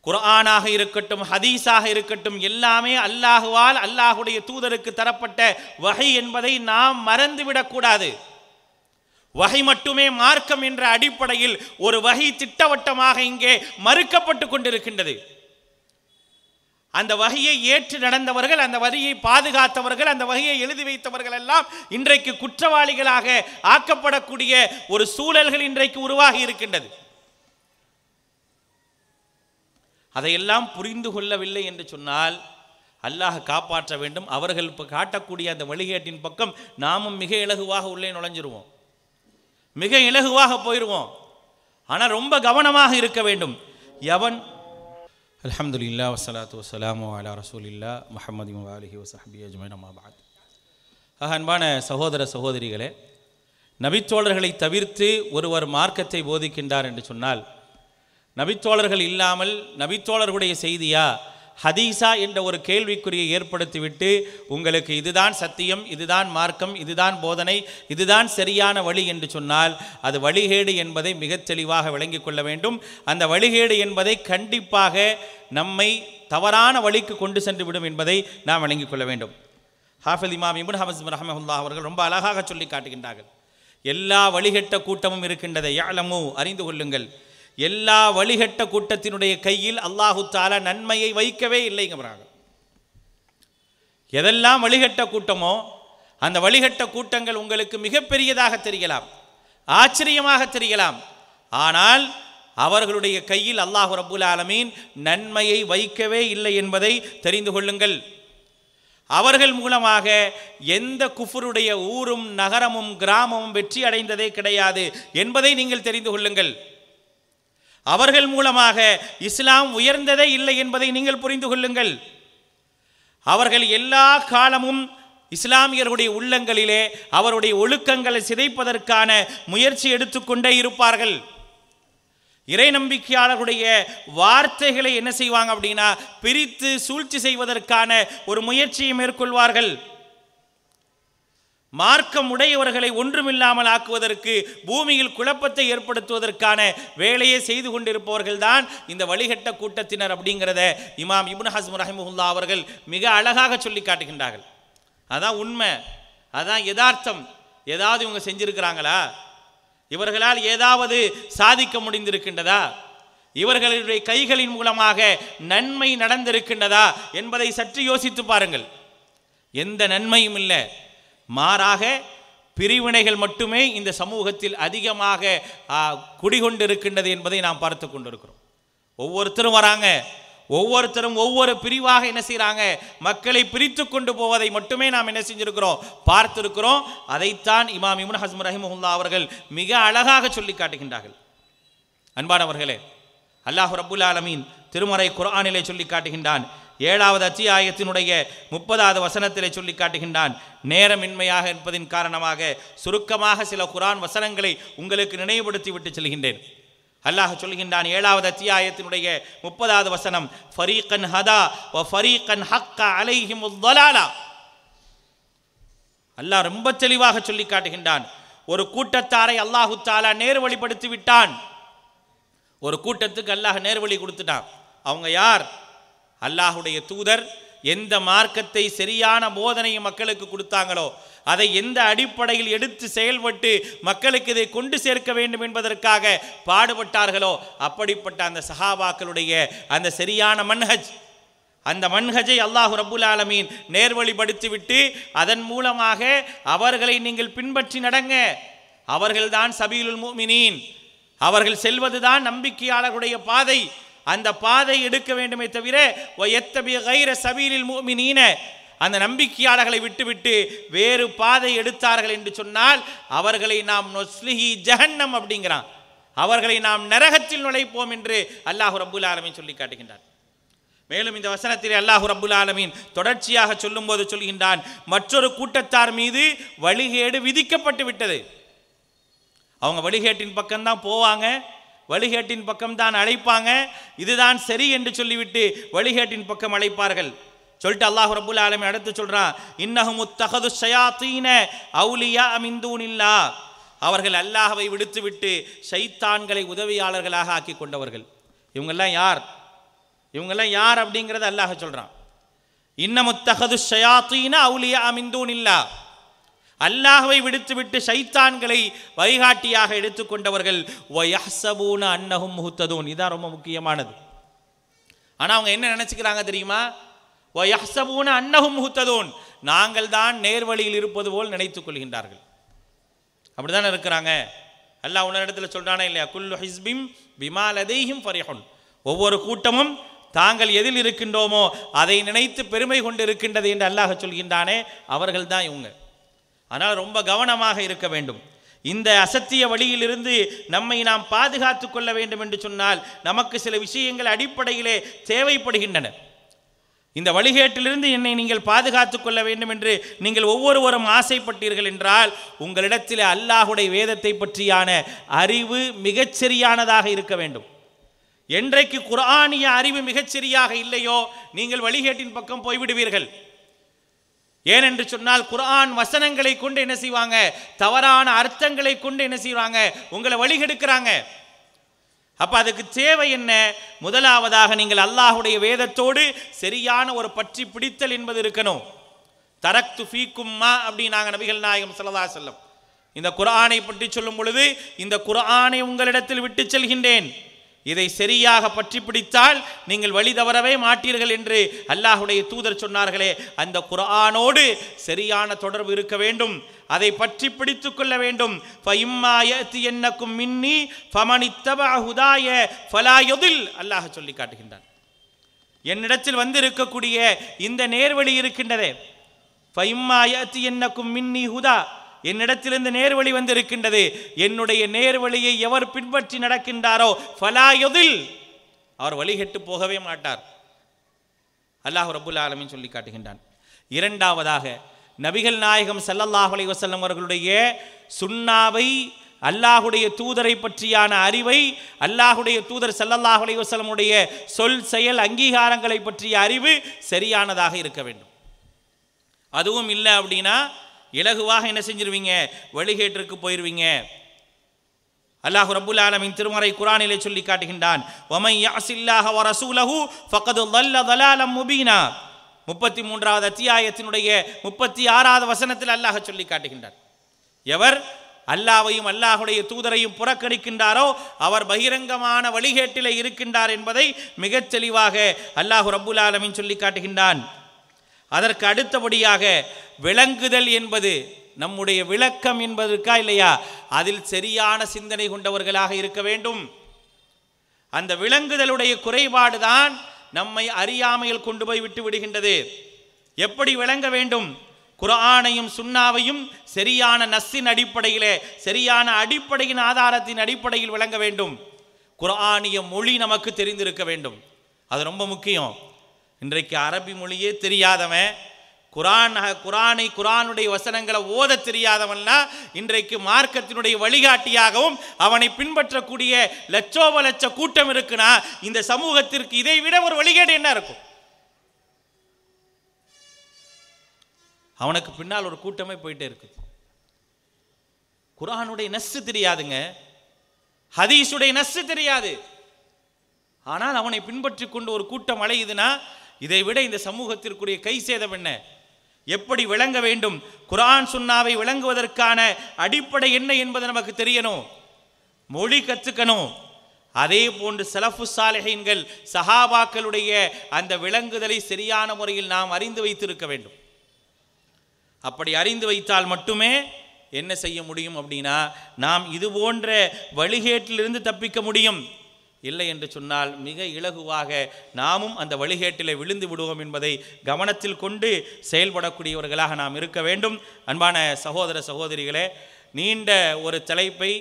குரானாக இருக்கட்டும் ஹதீஸாக இருக்கட்டும் எல்லாமே அல்லாஹுவால் அல்லாஹுடைய தூதருக்கு தரப்பட்ட வகை என்பதை நாம் மறந்துவிடக்கூடாது வகை மட்டுமே மார்க்கம் என்ற அடிப்படையில் ஒரு வகை திட்டவட்டமாக இங்கே மறுக்கப்பட்டு கொண்டிருக்கின்றது அந்த வகையை ஏற்று நடந்தவர்கள் அந்த வரியை பாதுகாத்தவர்கள் அந்த வகையை எழுதி வைத்தவர்கள் எல்லாம் இன்றைக்கு குற்றவாளிகளாக ஆக்கப்படக்கூடிய ஒரு சூழல்கள் இன்றைக்கு உருவாகி இருக்கின்றது அதையெல்லாம் புரிந்து கொள்ளவில்லை என்று சொன்னால் அல்லாஹ் காப்பாற்ற வேண்டும் அவர்கள் இப்போ காட்டக்கூடிய அந்த வழிகேட்டின் பக்கம் நாமும் மிக இலகுவாக உள்ளே நுழைஞ்சிருவோம் மிக இலகுவாக போயிடுவோம் ஆனால் ரொம்ப கவனமாக இருக்க வேண்டும் எவன் அலமதுல்லா வசலாத்து வசலாம் அலா ரசூலில்லா முஹமது அலஹி வசஹபி அஜ்மைன் அம்மாபாத் ஆக அன்பான சகோதர சகோதரிகளே நபித்தோழர்களை தவிர்த்து ஒருவர் மார்க்கத்தை போதிக்கின்றார் என்று சொன்னால் நபித்தோழர்கள் இல்லாமல் நபித்தோழர்களுடைய செய்தியா ஹதீஸா என்ற ஒரு கேள்விக்குறியை ஏற்படுத்திவிட்டு உங்களுக்கு இதுதான் சத்தியம் இதுதான் மார்க்கம் இதுதான் போதனை இதுதான் சரியான வழி என்று சொன்னால் அது வழிகேடு என்பதை மிகச் தெளிவாக விளங்கிக் கொள்ள வேண்டும் அந்த வழிகேடு என்பதை கண்டிப்பாக நம்மை தவறான வழிக்கு கொண்டு சென்று விடும் என்பதை நாம் விளங்கிக் கொள்ள வேண்டும் ஹாஃபில் இமாம் இபுன் ஹமஸ் ரஹமஹுல்லா அவர்கள் ரொம்ப அழகாக சொல்லி காட்டுகின்றார்கள் எல்லா வழிகட்ட கூட்டமும் இருக்கின்றதை யாழமோ அறிந்து கொள்ளுங்கள் எல்லா வழிகட்ட கூட்டத்தினுடைய கையில் அல்லாஹு தாலா நன்மையை வைக்கவே இல்லைங்கிறாங்க எதெல்லாம் வழிகட்ட கூட்டமோ அந்த வழிகட்ட கூட்டங்கள் உங்களுக்கு மிகப்பெரியதாக தெரியலாம் ஆச்சரியமாக தெரியலாம் ஆனால் அவர்களுடைய கையில் அல்லாஹு ரபுல் ஆலமீன் நன்மையை வைக்கவே இல்லை என்பதை தெரிந்து கொள்ளுங்கள் அவர்கள் மூலமாக எந்த குஃபருடைய ஊரும் நகரமும் கிராமமும் வெற்றி அடைந்ததே கிடையாது என்பதை நீங்கள் தெரிந்து கொள்ளுங்கள் அவர்கள் மூலமாக இஸ்லாம் உயர்ந்ததே இல்லை என்பதை நீங்கள் புரிந்து கொள்ளுங்கள் அவர்கள் எல்லா காலமும் இஸ்லாமியர்களுடைய உள்ளங்களிலே அவருடைய ஒழுக்கங்களை சிதைப்பதற்கான முயற்சி எடுத்துக்கொண்டே இருப்பார்கள் இறை நம்பிக்கையாளர்களுடைய வார்த்தைகளை என்ன செய்வாங்க அப்படின்னா பிரித்து சூழ்ச்சி செய்வதற்கான ஒரு முயற்சியை மேற்கொள்வார்கள் மார்க்கம் உடையவர்களை ஒன்றுமில்லாமல் ஆக்குவதற்கு பூமியில் குழப்பத்தை ஏற்படுத்துவதற்கான வேலையை செய்து கொண்டிருப்பவர்கள்தான் இந்த வழிகட்ட கூட்டத்தினர் அப்படிங்கிறத இமாம் இபுன் ஹசம் ரஹிமுல்லா அவர்கள் மிக அழகாக சொல்லி காட்டுகின்றார்கள் அதான் உண்மை அதான் யதார்த்தம் ஏதாவது இவங்க செஞ்சிருக்கிறாங்களா இவர்களால் ஏதாவது சாதிக்க முடிந்திருக்கின்றதா இவர்களுடைய கைகளின் மூலமாக நன்மை நடந்திருக்கின்றதா என்பதை சற்று யோசித்து பாருங்கள் எந்த நன்மையும் இல்லை மாறாக பிரிவினைகள் மட்டுமே இந்த சமூகத்தில் அதிகமாக குடிகொண்டிருக்கின்றது என்பதை நாம் பார்த்து கொண்டிருக்கிறோம் ஒவ்வொருத்தரும் வராங்க ஒவ்வொருத்தரும் ஒவ்வொரு பிரிவாக என்ன செய்கிறாங்க மக்களை பிரித்து கொண்டு போவதை மட்டுமே நாம் என்ன செஞ்சுருக்கிறோம் பார்த்துருக்கிறோம் அதைத்தான் இமாம் இமுன் ஹஸ்மு ரஹிமுல்லா அவர்கள் மிக அழகாக சொல்லி காட்டுகின்றார்கள் அன்பானவர்களே அல்லாஹு ரபுல் ஆலமீன் திருமறை குரானிலே சொல்லி காட்டுகின்றான் ஏழாவது அத்தியாயத்தினுடைய முப்பதாவது வசனத்திலே சொல்லி காட்டுகின்றான் நேரமின்மையாக என்பதின் காரணமாக சுருக்கமாக சில குரான் வசனங்களை உங்களுக்கு நினைவுபடுத்தி விட்டு செல்கின்றேன் அல்லாஹ் சொல்கின்றான் ஏழாவது அத்தியாயத்தினுடைய முப்பதாவது வசனம் ஃபரீகன் ஹதா வ ஃபரீகன் ஹக்கா அலைஹி உத்தலாலா அல்லாஹ் ரொம்ப தெளிவாக சொல்லி காட்டுகின்றான் ஒரு கூட்டத்தாரை அல்லாஹு தாலா நேர் வழிபடுத்தி விட்டான் ஒரு கூட்டத்துக்கு அல்லாஹ் நேர்வழி கொடுத்துட்டான் அவங்க யார் அல்லாஹுடைய தூதர் எந்த மார்க்கத்தை சரியான போதனையை மக்களுக்கு கொடுத்தாங்களோ அதை எந்த அடிப்படையில் எடுத்து செயல்பட்டு மக்களுக்கு இதை கொண்டு சேர்க்க வேண்டும் என்பதற்காக பாடுபட்டார்களோ அப்படிப்பட்ட அந்த சஹாபாக்களுடைய அந்த சரியான மன்ஹஜ் அந்த மன்ஹஜை அல்லாஹு ரபுல் ஆலமீன் நேர்வழிப்படுத்திவிட்டு அதன் மூலமாக அவர்களை நீங்கள் பின்பற்றி நடங்க அவர்கள்தான் சபீலுல் மூமினீன் அவர்கள் செல்வதுதான் நம்பிக்கையாளர்களுடைய பாதை அந்த பாதை எடுக்க வேண்டுமே தவிர எத்தபிய கைர சபீரில் மூமினீன அந்த நம்பிக்கையாளர்களை விட்டுவிட்டு வேறு பாதை எடுத்தார்கள் என்று சொன்னால் அவர்களை நாம் நொஸ்லிஹி ஜஹன்னம் அப்படிங்கிறான் அவர்களை நாம் நரகத்தில் நுழைப்போம் என்று அல்லாஹு ரபுல் ஆலமின் சொல்லி காட்டுகின்றார் மேலும் இந்த வசனத்தில் அல்லாஹு ரபுல் ஆலமின் தொடர்ச்சியாக சொல்லும்போது சொல்கின்றான் மற்றொரு கூட்டத்தார் மீது வழிகேடு விதிக்கப்பட்டு விட்டது அவங்க வழிகேட்டின் பக்கம்தான் போவாங்க வழிகேட்டின் பக்கம்தான் அழைப்பாங்க இதுதான் சரி என்று சொல்லிவிட்டு வழிகேட்டின் பக்கம் அழைப்பார்கள் சொல்லிட்டு அல்லாஹ் ரபுல் ஆலமே அடுத்து சொல்கிறான் இன்னஹுமு முத்தகது சயாத்தீன அவுலியா அமிந்தூனில்லா அவர்கள் அல்லாஹவை விடுத்துவிட்டு சைத்தான்களை உதவியாளர்களாக ஆக்கி கொண்டவர்கள் இவங்கெல்லாம் யார் இவங்கெல்லாம் யார் அப்படிங்கிறத அல்லாஹ் சொல்கிறான் இன்னமுத்தகது சயாத்தீன அவுலியா அமிந்தூனில்லா அல்லாஹவை விடுத்துவிட்டு சைத்தான்களை வழிகாட்டியாக எடுத்துக்கொண்டவர்கள் வயசபூன அன்னகும் முகுத்ததூன் இதான் ரொம்ப முக்கியமானது ஆனால் அவங்க என்ன நினச்சிக்கிறாங்க தெரியுமா வயசபூன அன்னகும் முகுத்ததூன் நாங்கள் தான் நேர்வழியில் இருப்பது போல் நினைத்துக் கொள்கின்றார்கள் அப்படி தானே இருக்கிறாங்க அல்லாஹ் உன்ன இடத்துல சொல்கிறானே இல்லையா குல்லு ஹிஸ்பிம் விமாலதையும் ஃபரிஹுன் ஒவ்வொரு கூட்டமும் தாங்கள் எதில் இருக்கின்றோமோ அதை நினைத்து பெருமை கொண்டு இருக்கின்றது என்று அல்லாஹ் சொல்கின்றானே அவர்கள் தான் இவங்க ஆனால் ரொம்ப கவனமாக இருக்க வேண்டும் இந்த அசத்திய வழியிலிருந்து நம்மை நாம் பாதுகாத்து கொள்ள வேண்டும் என்று சொன்னால் நமக்கு சில விஷயங்கள் அடிப்படையிலே தேவைப்படுகின்றன இந்த வழிகேட்டிலிருந்து என்னை நீங்கள் பாதுகாத்து கொள்ள வேண்டும் என்று நீங்கள் ஒவ்வொருவரும் ஆசைப்பட்டீர்கள் என்றால் உங்களிடத்தில் அல்லாஹுடைய வேதத்தை பற்றியான அறிவு மிகச்சரியானதாக இருக்க வேண்டும் என்றைக்கு குரானிய அறிவு மிகச்சரியாக இல்லையோ நீங்கள் வழிகேட்டின் பக்கம் போய்விடுவீர்கள் ஏனென்று சொன்னால் குரான் வசனங்களை கொண்டு என்ன செய்வாங்க தவறான அர்த்தங்களை கொண்டு என்ன செய்வாங்க உங்களை வழிகெடுக்கிறாங்க அப்போ அதுக்கு தேவை என்ன முதலாவதாக நீங்கள் அல்லாஹுடைய வேதத்தோடு சரியான ஒரு பற்றி பிடித்தல் என்பது இருக்கணும் தரக்து ஃபீக்கும்மா அப்படின்னு நாங்கள் நபிகள் நாயகம் சொல்லதா செல்லம் இந்த குரானை பற்றி சொல்லும் பொழுது இந்த குரானை உங்களிடத்தில் விட்டு செல்கின்றேன் இதை சரியாக பற்றி பிடித்தால் நீங்கள் வழி தவறவே மாட்டீர்கள் என்று அல்லாஹுடைய தூதர் சொன்னார்களே அந்த குரானோடு சரியான தொடர்பு இருக்க வேண்டும் அதை பற்றி பிடித்துக் கொள்ள வேண்டும் என்னக்கும் மின்னி அல்லாஹ் சொல்லி காட்டுகின்றான் என்னிடத்தில் வந்திருக்கக்கூடிய இந்த நேர்வழி இருக்கின்றதே என்னக்கும் மின்னி ஹுதா என்னிடத்திலிருந்து நேர்வழி வந்திருக்கின்றது என்னுடைய நேர்வழியை எவர் பின்பற்றி நடக்கின்றாரோ ஃபலாயுதில் அவர் வழிகெட்டு போகவே மாட்டார் அல்லாஹ் ரபுல் ஆலமின் சொல்லி காட்டுகின்றான் இரண்டாவதாக நபிகள் நாயகம் சல்லல்லாஹ் அலி வசல்லம் அவர்களுடைய சுண்ணாவை அல்லாஹுடைய தூதரை பற்றியான அறிவை அல்லாஹுடைய தூதர் சல்லல்லாஹ் அலி வசலமுடைய சொல் செயல் அங்கீகாரங்களை பற்றிய அறிவு சரியானதாக இருக்க வேண்டும் அதுவும் இல்லை அப்படின்னா இலகுவாக என்ன செஞ்சிருவீங்க வழிகேட்டிற்கு போயிடுவீங்க அல்லாஹு ரபுல் ஆலமின் திருமறை குரானிலே சொல்லி காட்டுகின்றான் முபீனா முப்பத்தி மூன்றாவது அத்தியாயத்தினுடைய முப்பத்தி ஆறாவது வசனத்தில் அல்லாஹ் சொல்லி காட்டுகின்றார் எவர் அல்லாவையும் அல்லாஹுடைய தூதரையும் புறக்கணிக்கின்றாரோ அவர் பகிரங்கமான வழிகேட்டிலே இருக்கின்றார் என்பதை மிகச் தெளிவாக அல்லாஹு ரபுல் ஆலமின் சொல்லி காட்டுகின்றான் அதற்கு அடுத்தபடியாக விளங்குதல் என்பது நம்முடைய விளக்கம் என்பதற்கா இல்லையா அதில் சரியான சிந்தனை கொண்டவர்களாக இருக்க வேண்டும் அந்த விளங்குதலுடைய குறைபாடு தான் நம்மை அறியாமையில் கொண்டு போய் விட்டு விடுகின்றது எப்படி விளங்க வேண்டும் குரானையும் சுண்ணாவையும் சரியான நஸ்ஸின் அடிப்படையிலே சரியான அடிப்படையின் ஆதாரத்தின் அடிப்படையில் விளங்க வேண்டும் குரானிய மொழி நமக்கு தெரிந்திருக்க வேண்டும் அது ரொம்ப முக்கியம் இன்றைக்கு அரபி மொழியே தெரியாதவன் குரான் குரானை குரானுடைய வசனங்களை ஓத தெரியாதவன்னா இன்றைக்கு மார்க்கத்தினுடைய வழிகாட்டியாகவும் அவனை பின்பற்றக்கூடிய லட்சோப லட்ச கூட்டம் இருக்குன்னா இந்த சமூகத்திற்கு இதை விட ஒரு வழிகேடு என்ன இருக்கும் அவனுக்கு பின்னால் ஒரு கூட்டமே போயிட்டே இருக்கு குரானுடைய நஸ்ஸு தெரியாதுங்க ஹதீஸுடைய நஸ்ஸு தெரியாது ஆனால் அவனை பின்பற்றி கொண்டு ஒரு கூட்டம் அலையுதுன்னா இதைவிட இந்த சமூகத்திற்குரிய கை சேதம் என்ன எப்படி விளங்க வேண்டும் குரான் சுன்னாவை விளங்குவதற்கான அடிப்படை என்ன என்பது நமக்கு தெரியணும் மொழி கற்றுக்கணும் அதே போன்று செலஃபு சாலைகள் சஹாபாக்களுடைய அந்த விளங்குதலை சரியான முறையில் நாம் அறிந்து வைத்திருக்க வேண்டும் அப்படி அறிந்து வைத்தால் மட்டுமே என்ன செய்ய முடியும் அப்படின்னா நாம் இது போன்ற வழிகேட்டிலிருந்து தப்பிக்க முடியும் இல்லை என்று சொன்னால் மிக இலகுவாக நாமும் அந்த வழிகேட்டில் விழுந்து விடுவோம் என்பதை கவனத்தில் கொண்டு செயல்படக்கூடியவர்களாக நாம் இருக்க வேண்டும் அன்பான சகோதர சகோதரிகளே நீண்ட ஒரு தலைப்பை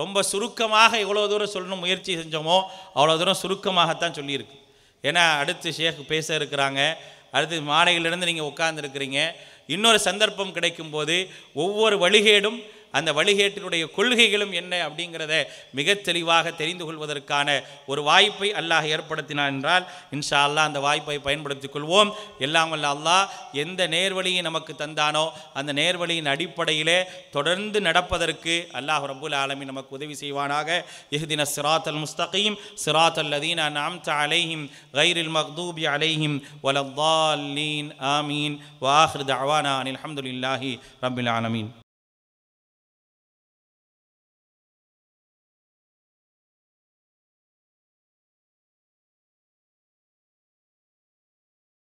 ரொம்ப சுருக்கமாக எவ்வளோ தூரம் சொல்லணும் முயற்சி செஞ்சோமோ அவ்வளோ தூரம் சுருக்கமாகத்தான் சொல்லியிருக்கு ஏன்னா அடுத்து ஷேக் பேச இருக்கிறாங்க அடுத்து மாலையிலிருந்து நீங்கள் உட்கார்ந்துருக்கிறீங்க இன்னொரு சந்தர்ப்பம் கிடைக்கும் போது ஒவ்வொரு வழிகேடும் அந்த வழிகேட்டினுடைய கொள்கைகளும் என்ன அப்படிங்கிறத மிக தெளிவாக தெரிந்து கொள்வதற்கான ஒரு வாய்ப்பை அல்லாஹ் ஏற்படுத்தினான் என்றால் இன்ஷா அல்லாஹ் அந்த வாய்ப்பை பயன்படுத்திக் கொள்வோம் எல்லாம் வல்ல அல்லாஹ் எந்த நேர்வழியை நமக்கு தந்தானோ அந்த நேர்வழியின் அடிப்படையிலே தொடர்ந்து நடப்பதற்கு அல்லாஹ் ரபுல் ஆலமி நமக்கு உதவி செய்வானாக எஹ்தின சிராத் அல் முஸ்தகீம் சிராத் அதீனா லதீனா அலைஹிம் கைரில் மக்தூபி அலைஹிம் வலத்தாலீன் ஆமீன் வாஹ்ரு தவானா அனில் அஹமதுல்லாஹி ரபுல் ஆலமீன்